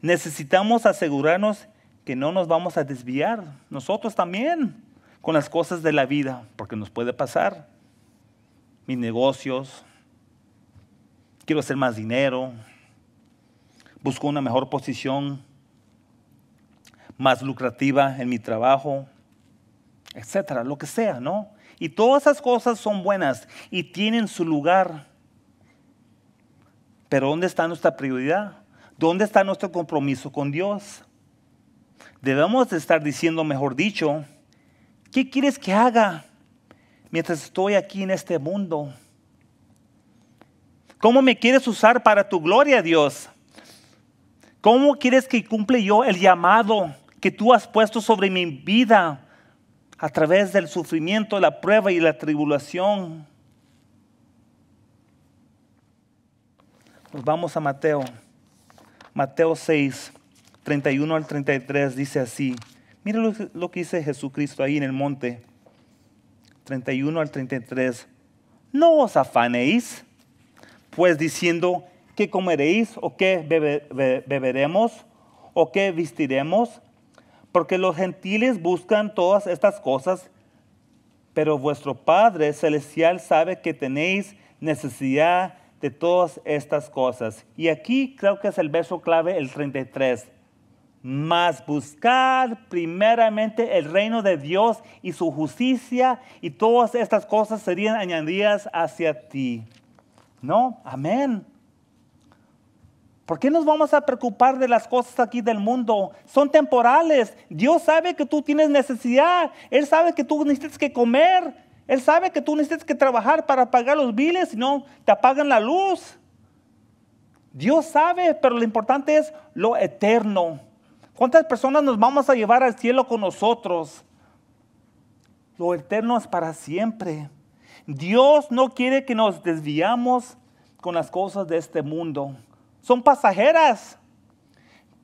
Necesitamos asegurarnos que no nos vamos a desviar, nosotros también, con las cosas de la vida, porque nos puede pasar. Mis negocios, quiero hacer más dinero, busco una mejor posición, más lucrativa en mi trabajo, etcétera, lo que sea, ¿no? Y todas esas cosas son buenas y tienen su lugar. Pero ¿dónde está nuestra prioridad? ¿Dónde está nuestro compromiso con Dios? Debemos de estar diciendo, mejor dicho, ¿qué quieres que haga mientras estoy aquí en este mundo? ¿Cómo me quieres usar para tu gloria, Dios? ¿Cómo quieres que cumple yo el llamado que tú has puesto sobre mi vida a través del sufrimiento, la prueba y la tribulación. Nos vamos a Mateo. Mateo 6, 31 al 33 dice así. Mire lo, que dice Jesucristo ahí en el monte. 31 al 33. No os afanéis, pues diciendo, ¿qué comeréis o qué beberemos o qué vestiremos? porque los gentiles buscan todas estas cosas, pero vuestro Padre Celestial sabe que tenéis necesidad de todas estas cosas. Y aquí creo que es el verso clave, el 33. Más buscar primeramente el reino de Dios y su justicia y todas estas cosas serían añadidas hacia ti. ¿No? Amén. ¿Por qué nos vamos a preocupar de las cosas aquí del mundo? Son temporales. Dios sabe que tú tienes necesidad. Él sabe que tú necesitas que comer. Él sabe que tú necesitas que trabajar para pagar los biles, si no te apagan la luz. Dios sabe, pero lo importante es lo eterno. ¿Cuántas personas nos vamos a llevar al cielo con nosotros? Lo eterno es para siempre. Dios no quiere que nos desviamos con las cosas de este mundo son pasajeras,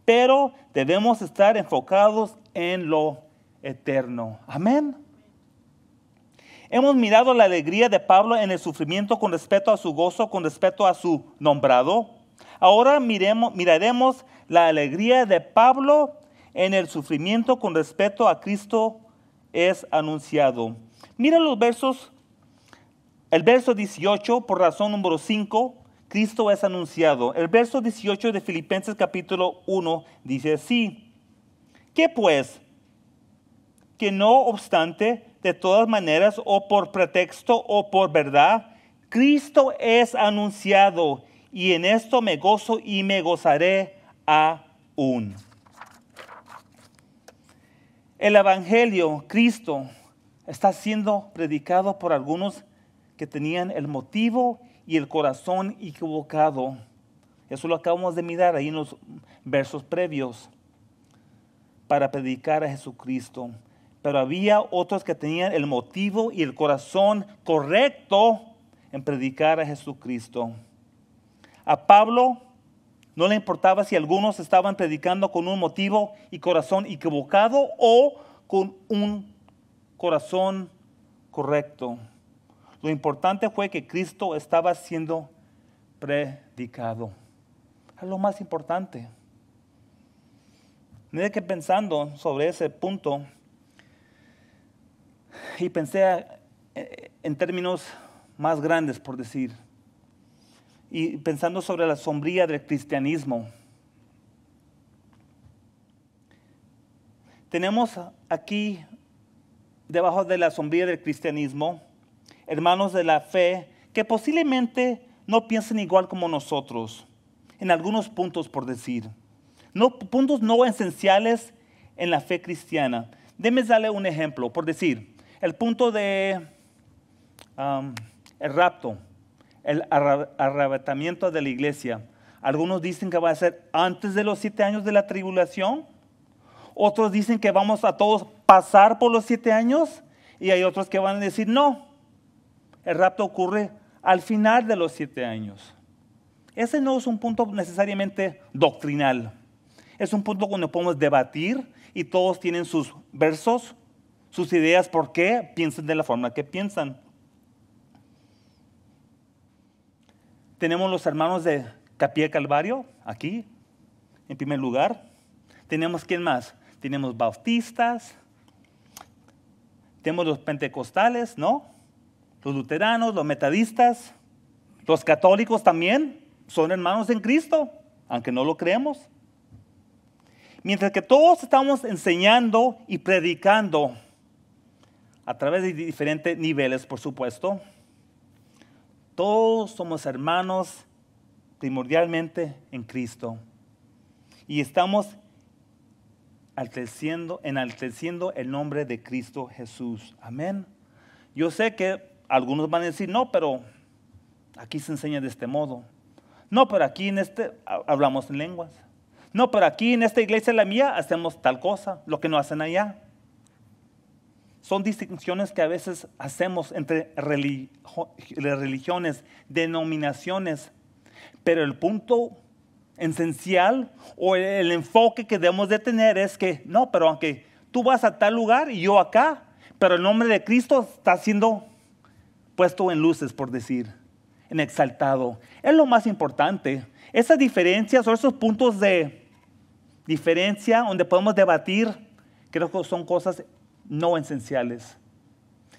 pero debemos estar enfocados en lo eterno. Amén. Hemos mirado la alegría de Pablo en el sufrimiento con respecto a su gozo, con respecto a su nombrado. Ahora miremos, miraremos la alegría de Pablo en el sufrimiento con respecto a Cristo es anunciado. Mira los versos, el verso 18 por razón número 5, Cristo es anunciado. El verso 18 de Filipenses capítulo 1 dice así, ¿qué pues? Que no obstante, de todas maneras, o por pretexto o por verdad, Cristo es anunciado y en esto me gozo y me gozaré aún. El Evangelio, Cristo, está siendo predicado por algunos que tenían el motivo y el corazón equivocado. Eso lo acabamos de mirar ahí en los versos previos para predicar a Jesucristo. Pero había otros que tenían el motivo y el corazón correcto en predicar a Jesucristo. A Pablo no le importaba si algunos estaban predicando con un motivo y corazón equivocado o con un corazón correcto. Lo importante fue que Cristo estaba siendo predicado. Es lo más importante. Me que pensando sobre ese punto, y pensé eh, en términos más grandes, por decir, y pensando sobre la sombría del cristianismo. Tenemos aquí, debajo de la sombría del cristianismo, hermanos de la fe que posiblemente no piensen igual como nosotros, en algunos puntos por decir, no, puntos no esenciales en la fe cristiana. Déme darle un ejemplo, por decir, el punto de el rapto, el arrebatamiento de la iglesia. Algunos dicen que va a ser antes de los siete años de la tribulación, otros dicen que vamos a todos pasar por los siete años y hay otros que van a decir no, el rapto ocurre al final de los siete años. Ese no es un punto necesariamente doctrinal. Es un punto donde podemos debatir y todos tienen sus versos, sus ideas, por qué piensan de la forma que piensan. Tenemos los hermanos de Capié Calvario, aquí, en primer lugar. Tenemos quién más? Tenemos bautistas, tenemos los pentecostales, ¿no? los luteranos, los metadistas, los católicos también son hermanos en Cristo, aunque no lo creemos. Mientras que todos estamos enseñando y predicando a través de diferentes niveles, por supuesto, todos somos hermanos primordialmente en Cristo. Y estamos enalteciendo, el nombre de Cristo Jesús. Amén. Yo sé que algunos van a decir, no, pero aquí se enseña de este modo. No, pero aquí en este hablamos en lenguas. No, pero aquí en esta iglesia, la mía, hacemos tal cosa, lo que no hacen allá. Son distinciones que a veces hacemos entre religiones, denominaciones, pero el punto esencial o el enfoque que debemos de tener es que, no, pero aunque tú vas a tal lugar y yo acá, pero el nombre de Cristo está siendo puesto en luces, por decir, en exaltado. Es lo más importante. Esas diferencias o esos puntos de diferencia donde podemos debatir, creo que son cosas no esenciales.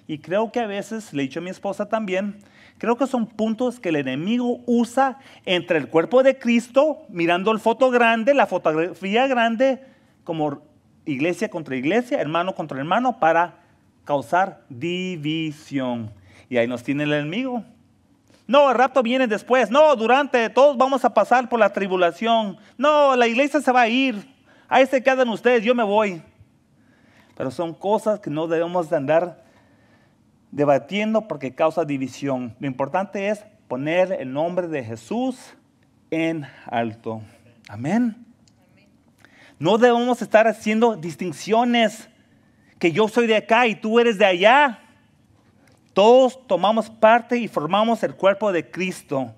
Y creo que a veces, le he dicho a mi esposa también, creo que son puntos que el enemigo usa entre el cuerpo de Cristo, mirando el foto grande, la fotografía grande, como iglesia contra iglesia, hermano contra hermano, para causar división. Y ahí nos tiene el enemigo. No, el rapto viene después. No, durante todos vamos a pasar por la tribulación. No, la iglesia se va a ir. Ahí se este quedan ustedes, yo me voy. Pero son cosas que no debemos de andar debatiendo porque causa división. Lo importante es poner el nombre de Jesús en alto. Amén. No debemos estar haciendo distinciones que yo soy de acá y tú eres de allá. Todos tomamos parte y formamos el cuerpo de Cristo.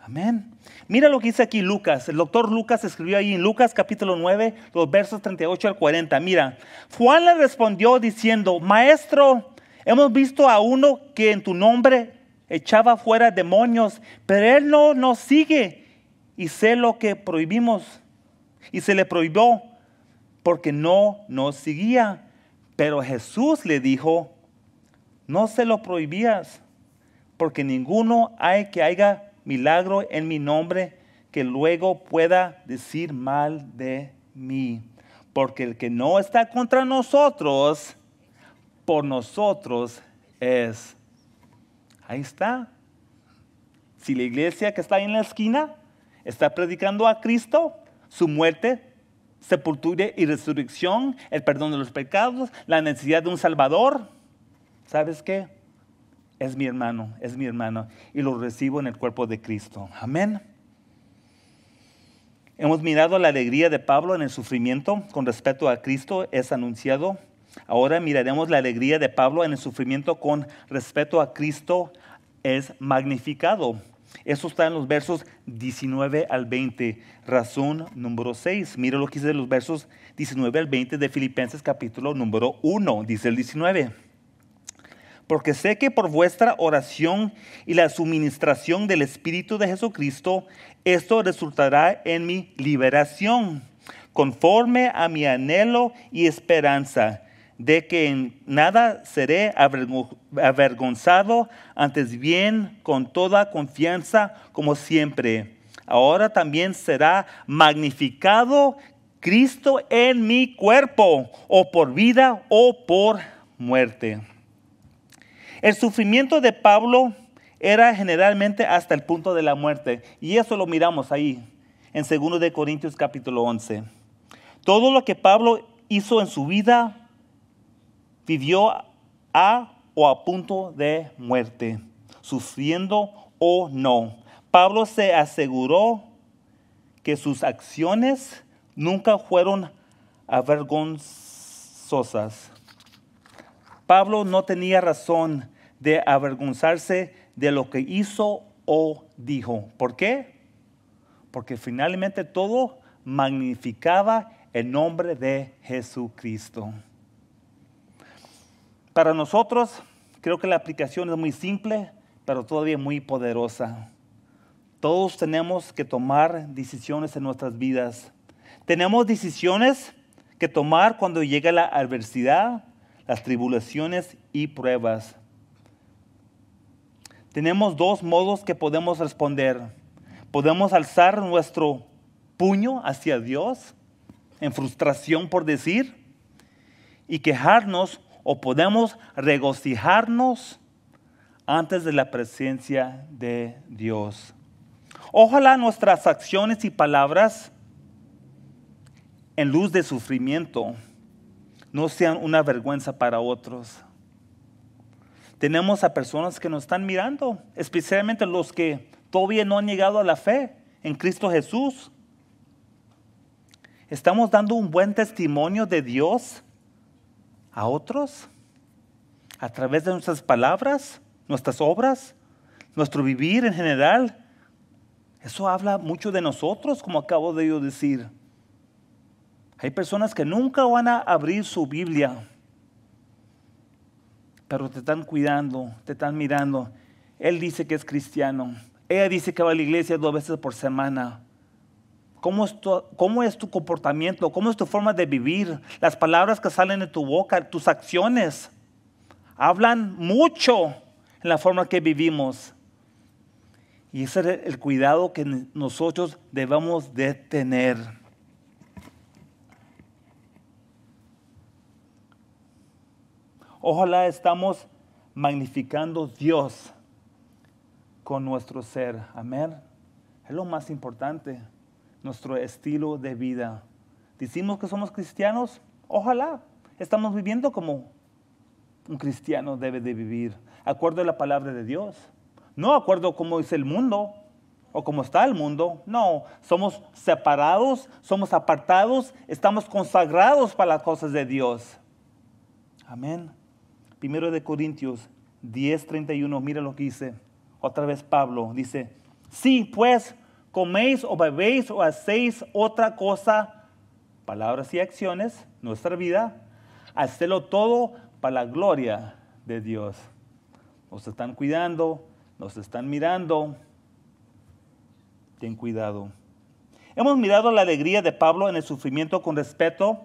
Amén. Mira lo que dice aquí Lucas. El doctor Lucas escribió ahí en Lucas capítulo 9, los versos 38 al 40. Mira, Juan le respondió diciendo, Maestro, hemos visto a uno que en tu nombre echaba fuera demonios, pero él no nos sigue. Y sé lo que prohibimos. Y se le prohibió porque no nos seguía. Pero Jesús le dijo, no se lo prohibías, porque ninguno hay que haga milagro en mi nombre que luego pueda decir mal de mí. Porque el que no está contra nosotros, por nosotros es. Ahí está. Si la iglesia que está ahí en la esquina está predicando a Cristo, su muerte, sepultura y resurrección, el perdón de los pecados, la necesidad de un Salvador, ¿sabes qué? Es mi hermano, es mi hermano, y lo recibo en el cuerpo de Cristo. Amén. Hemos mirado la alegría de Pablo en el sufrimiento con respecto a Cristo, es anunciado. Ahora miraremos la alegría de Pablo en el sufrimiento con respecto a Cristo, es magnificado. Eso está en los versos 19 al 20, razón número 6. Mira lo que dice los versos 19 al 20 de Filipenses capítulo número 1, dice el 19 porque sé que por vuestra oración y la suministración del Espíritu de Jesucristo, esto resultará en mi liberación, conforme a mi anhelo y esperanza de que en nada seré avergonzado, antes bien con toda confianza como siempre. Ahora también será magnificado Cristo en mi cuerpo, o por vida o por muerte el sufrimiento de Pablo era generalmente hasta el punto de la muerte. Y eso lo miramos ahí en 2 de Corintios capítulo 11. Todo lo que Pablo hizo en su vida vivió a o a punto de muerte, sufriendo o no. Pablo se aseguró que sus acciones nunca fueron avergonzosas. Pablo no tenía razón de avergonzarse de lo que hizo o dijo. ¿Por qué? Porque finalmente todo magnificaba el nombre de Jesucristo. Para nosotros, creo que la aplicación es muy simple, pero todavía muy poderosa. Todos tenemos que tomar decisiones en nuestras vidas. Tenemos decisiones que tomar cuando llega la adversidad, las tribulaciones y pruebas. Tenemos dos modos que podemos responder. Podemos alzar nuestro puño hacia Dios en frustración por decir y quejarnos o podemos regocijarnos antes de la presencia de Dios. Ojalá nuestras acciones y palabras en luz de sufrimiento no sean una vergüenza para otros. Tenemos a personas que nos están mirando, especialmente los que todavía no han llegado a la fe en Cristo Jesús. ¿Estamos dando un buen testimonio de Dios a otros? ¿A través de nuestras palabras, nuestras obras, nuestro vivir en general? Eso habla mucho de nosotros, como acabo de yo decir. Hay personas que nunca van a abrir su Biblia, pero te están cuidando, te están mirando. Él dice que es cristiano. Ella dice que va a la iglesia dos veces por semana. ¿Cómo es, tu, comportamiento? ¿Cómo es tu forma de vivir? Las palabras que salen de tu boca, tus acciones, hablan mucho en la forma que vivimos. Y ese es el cuidado que nosotros debemos de tener. Ojalá estamos magnificando Dios con nuestro ser. Amén. Es lo más importante, nuestro estilo de vida. Dicimos que somos cristianos, ojalá estamos viviendo como un cristiano debe de vivir, acuerdo a la palabra de Dios. No acuerdo cómo es el mundo o cómo está el mundo. No, somos separados, somos apartados, estamos consagrados para las cosas de Dios. Amén. Primero de Corintios 10:31, mira lo que dice. Otra vez Pablo dice, si sí, pues coméis o bebéis o hacéis otra cosa, palabras y acciones, nuestra vida, hacedlo todo para la gloria de Dios. Nos están cuidando, nos están mirando. Ten cuidado. Hemos mirado la alegría de Pablo en el sufrimiento con respeto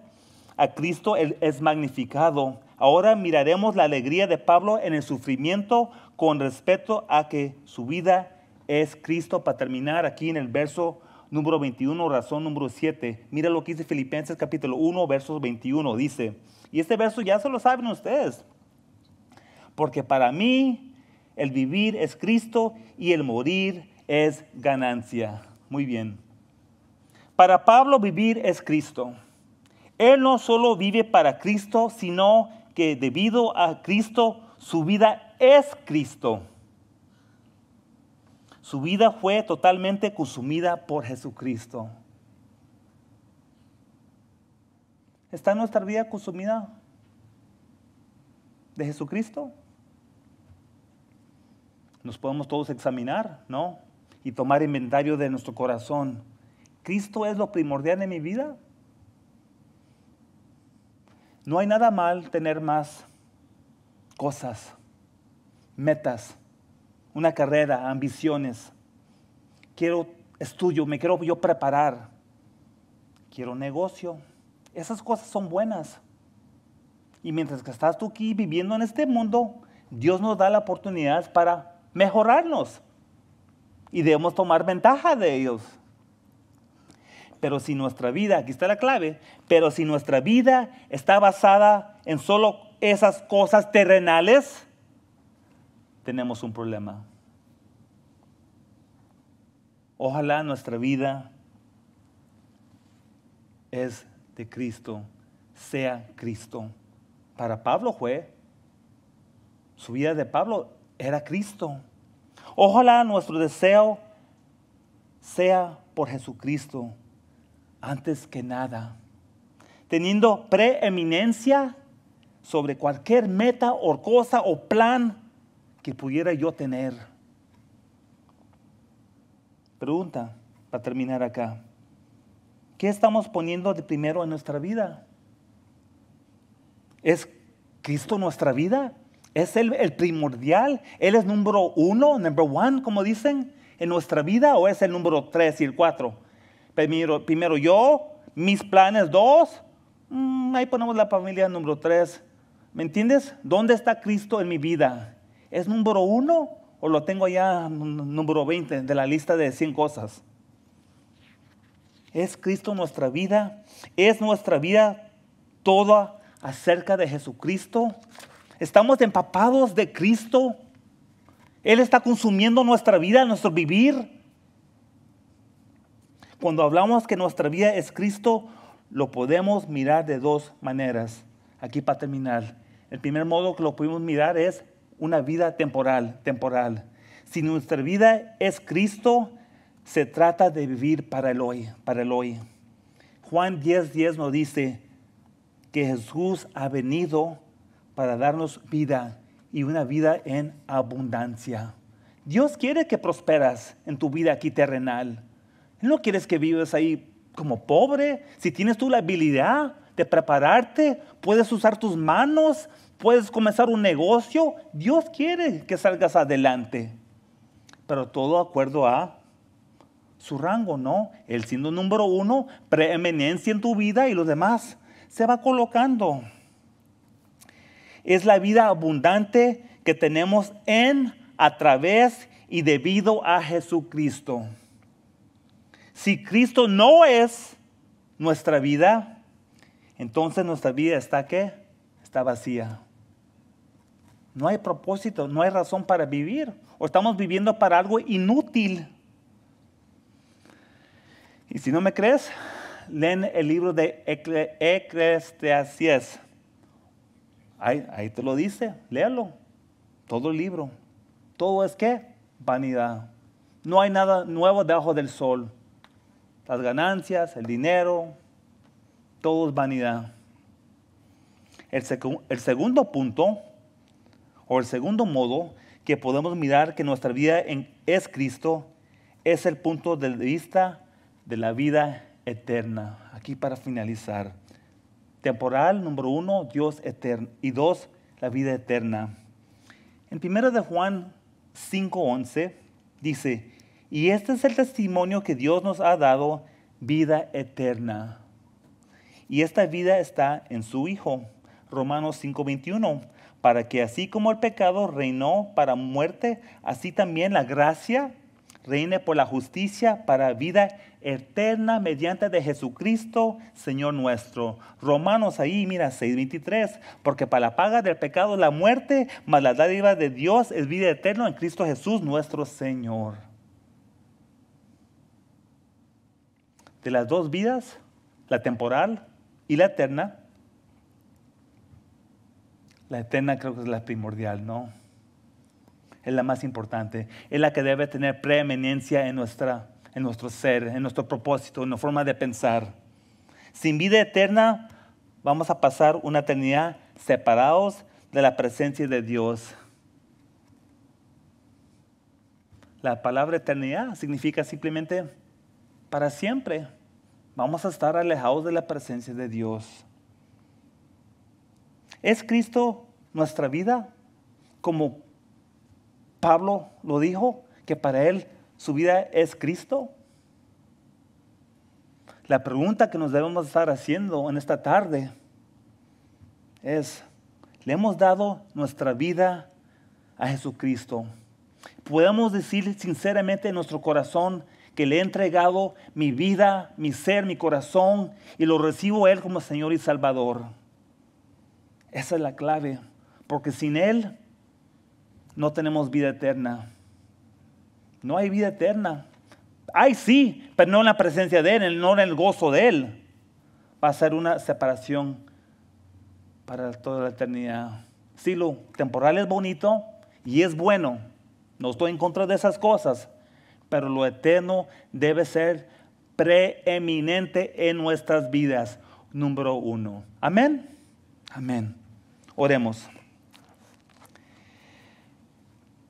a Cristo, Él es magnificado Ahora miraremos la alegría de Pablo en el sufrimiento con respecto a que su vida es Cristo. Para terminar aquí en el verso número 21, razón número 7. Mira lo que dice Filipenses capítulo 1, verso 21. Dice, y este verso ya se lo saben ustedes, porque para mí el vivir es Cristo y el morir es ganancia. Muy bien. Para Pablo vivir es Cristo. Él no solo vive para Cristo, sino que debido a Cristo, su vida es Cristo. Su vida fue totalmente consumida por Jesucristo. ¿Está nuestra vida consumida de Jesucristo? Nos podemos todos examinar, ¿no? Y tomar inventario de nuestro corazón. ¿Cristo es lo primordial de mi vida? No hay nada mal tener más cosas, metas, una carrera, ambiciones. Quiero estudio, me quiero yo preparar. Quiero negocio. Esas cosas son buenas. Y mientras que estás tú aquí viviendo en este mundo, Dios nos da la oportunidad para mejorarnos. Y debemos tomar ventaja de ellos pero si nuestra vida, aquí está la clave, pero si nuestra vida está basada en solo esas cosas terrenales, tenemos un problema. Ojalá nuestra vida es de Cristo, sea Cristo. Para Pablo fue, su vida de Pablo era Cristo. Ojalá nuestro deseo sea por Jesucristo antes que nada, teniendo preeminencia sobre cualquier meta o cosa o plan que pudiera yo tener. Pregunta para terminar acá. ¿Qué estamos poniendo de primero en nuestra vida? ¿Es Cristo nuestra vida? ¿Es el primordial? ¿Él es número uno, number one, como dicen, en nuestra vida? ¿O es el número tres y el cuatro? Primero, yo, mis planes dos, mm, ahí ponemos la familia número tres. ¿Me entiendes? ¿Dónde está Cristo en mi vida? ¿Es número uno o lo tengo allá número 20 de la lista de 100 cosas? ¿Es Cristo nuestra vida? ¿Es nuestra vida toda acerca de Jesucristo? ¿Estamos empapados de Cristo? Él está consumiendo nuestra vida, nuestro vivir. Cuando hablamos que nuestra vida es Cristo, lo podemos mirar de dos maneras. Aquí para terminar. El primer modo que lo podemos mirar es una vida temporal, temporal. Si nuestra vida es Cristo, se trata de vivir para el hoy, para el hoy. Juan 10:10 10 nos dice que Jesús ha venido para darnos vida y una vida en abundancia. Dios quiere que prosperas en tu vida aquí terrenal no quieres que vivas ahí como pobre. Si tienes tú la habilidad de prepararte, puedes usar tus manos, puedes comenzar un negocio. Dios quiere que salgas adelante. Pero todo acuerdo a su rango, ¿no? El siendo número uno, preeminencia en tu vida y los demás se va colocando. Es la vida abundante que tenemos en, a través y debido a Jesucristo. Si Cristo no es nuestra vida, entonces nuestra vida está qué? Está vacía. No hay propósito, no hay razón para vivir. O estamos viviendo para algo inútil. Y si no me crees, leen el libro de Ecclesiastes. Ahí, ahí te lo dice, léalo. Todo el libro. Todo es qué? Vanidad. No hay nada nuevo debajo del sol las ganancias, el dinero, todo es vanidad. El, segundo punto, o el segundo modo que podemos mirar que nuestra vida en, es Cristo, es el punto de vista de la vida eterna. Aquí para finalizar. Temporal, número uno, Dios eterno. Y dos, la vida eterna. En 1 de Juan 5.11 dice, y este es el testimonio que Dios nos ha dado, vida eterna. Y esta vida está en su Hijo, Romanos 5:21, para que así como el pecado reinó para muerte, así también la gracia reine por la justicia para vida eterna mediante de Jesucristo, Señor nuestro. Romanos ahí, mira, 6:23, porque para la paga del pecado la muerte, mas la dádiva de Dios es vida eterna en Cristo Jesús, nuestro Señor. de las dos vidas, la temporal y la eterna, la eterna creo que es la primordial, ¿no? Es la más importante, es la que debe tener preeminencia en, nuestra, en nuestro ser, en nuestro propósito, en nuestra forma de pensar. Sin vida eterna vamos a pasar una eternidad separados de la presencia de Dios. La palabra eternidad significa simplemente para siempre vamos a estar alejados de la presencia de Dios. ¿Es Cristo nuestra vida? Como Pablo lo dijo, que para él su vida es Cristo. La pregunta que nos debemos estar haciendo en esta tarde es, ¿le hemos dado nuestra vida a Jesucristo? Podemos decir sinceramente en nuestro corazón, que le he entregado mi vida, mi ser, mi corazón y lo recibo Él como Señor y Salvador. Esa es la clave, porque sin Él no tenemos vida eterna. No hay vida eterna. Hay sí, pero no en la presencia de Él, no en el gozo de Él. Va a ser una separación para toda la eternidad. Sí, lo temporal es bonito y es bueno. No estoy en contra de esas cosas, pero lo eterno debe ser preeminente en nuestras vidas, número uno. Amén. Amén. Oremos.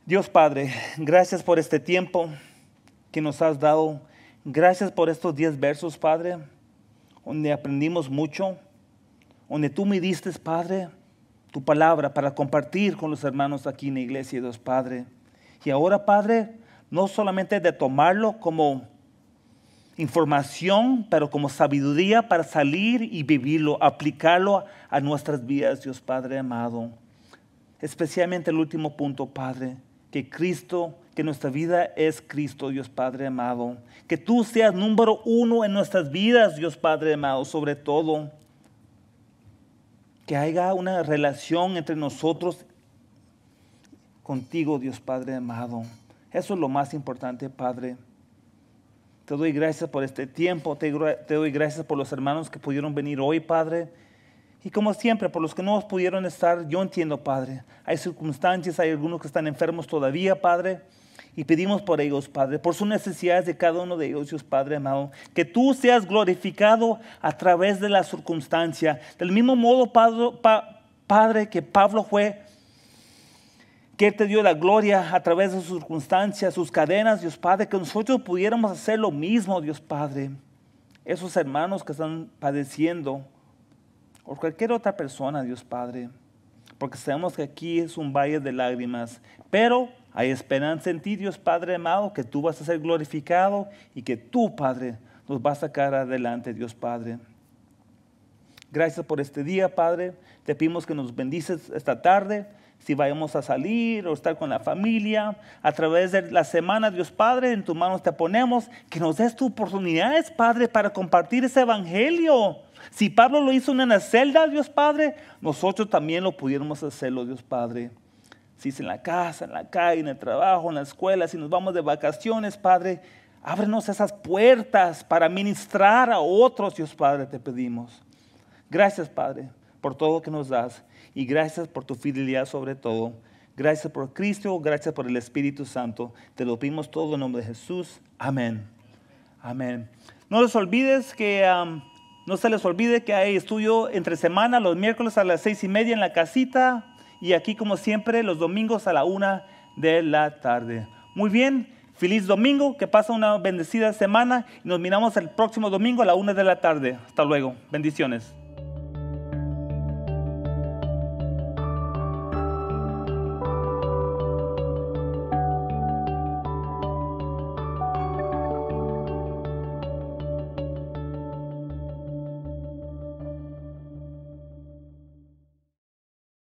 Dios Padre, gracias por este tiempo que nos has dado. Gracias por estos diez versos, Padre, donde aprendimos mucho, donde tú me diste, Padre, tu palabra para compartir con los hermanos aquí en la iglesia, Dios Padre. Y ahora, Padre, no solamente de tomarlo como información, pero como sabiduría para salir y vivirlo, aplicarlo a nuestras vidas, Dios Padre amado. Especialmente el último punto, Padre, que Cristo, que nuestra vida es Cristo, Dios Padre amado. Que tú seas número uno en nuestras vidas, Dios Padre amado, sobre todo. Que haya una relación entre nosotros contigo, Dios Padre amado. Eso es lo más importante, Padre. Te doy gracias por este tiempo, te, doy gracias por los hermanos que pudieron venir hoy, Padre. Y como siempre, por los que no pudieron estar, yo entiendo, Padre. Hay circunstancias, hay algunos que están enfermos todavía, Padre. Y pedimos por ellos, Padre, por sus necesidades de cada uno de ellos, Dios Padre amado, que tú seas glorificado a través de la circunstancia. Del mismo modo, Padre, padre que Pablo fue que Él te dio la gloria a través de sus circunstancias, sus cadenas, Dios Padre, que nosotros pudiéramos hacer lo mismo, Dios Padre. Esos hermanos que están padeciendo, o cualquier otra persona, Dios Padre, porque sabemos que aquí es un valle de lágrimas, pero hay esperanza en ti, Dios Padre amado, que tú vas a ser glorificado y que tú, Padre, nos vas a sacar adelante, Dios Padre. Gracias por este día, Padre. Te pedimos que nos bendices esta tarde si vayamos a salir o estar con la familia. A través de la semana, Dios Padre, en tus manos te ponemos que nos des tus oportunidades, Padre, para compartir ese evangelio. Si Pablo lo hizo en una celda, Dios Padre, nosotros también lo pudiéramos hacerlo, Dios Padre. Si es en la casa, en la calle, en el trabajo, en la escuela, si nos vamos de vacaciones, Padre, ábrenos esas puertas para ministrar a otros, Dios Padre, te pedimos. Gracias, Padre, por todo lo que nos das y gracias por tu fidelidad sobre todo. Gracias por Cristo, gracias por el Espíritu Santo. Te lo pedimos todo en nombre de Jesús. Amén. Amén. No les olvides que no se les olvide que hay estudio entre semana, los miércoles a las seis y media en la casita y aquí como siempre los domingos a la una de la tarde. Muy bien, feliz domingo, que pasa una bendecida semana y nos miramos el próximo domingo a la una de la tarde. Hasta luego, bendiciones.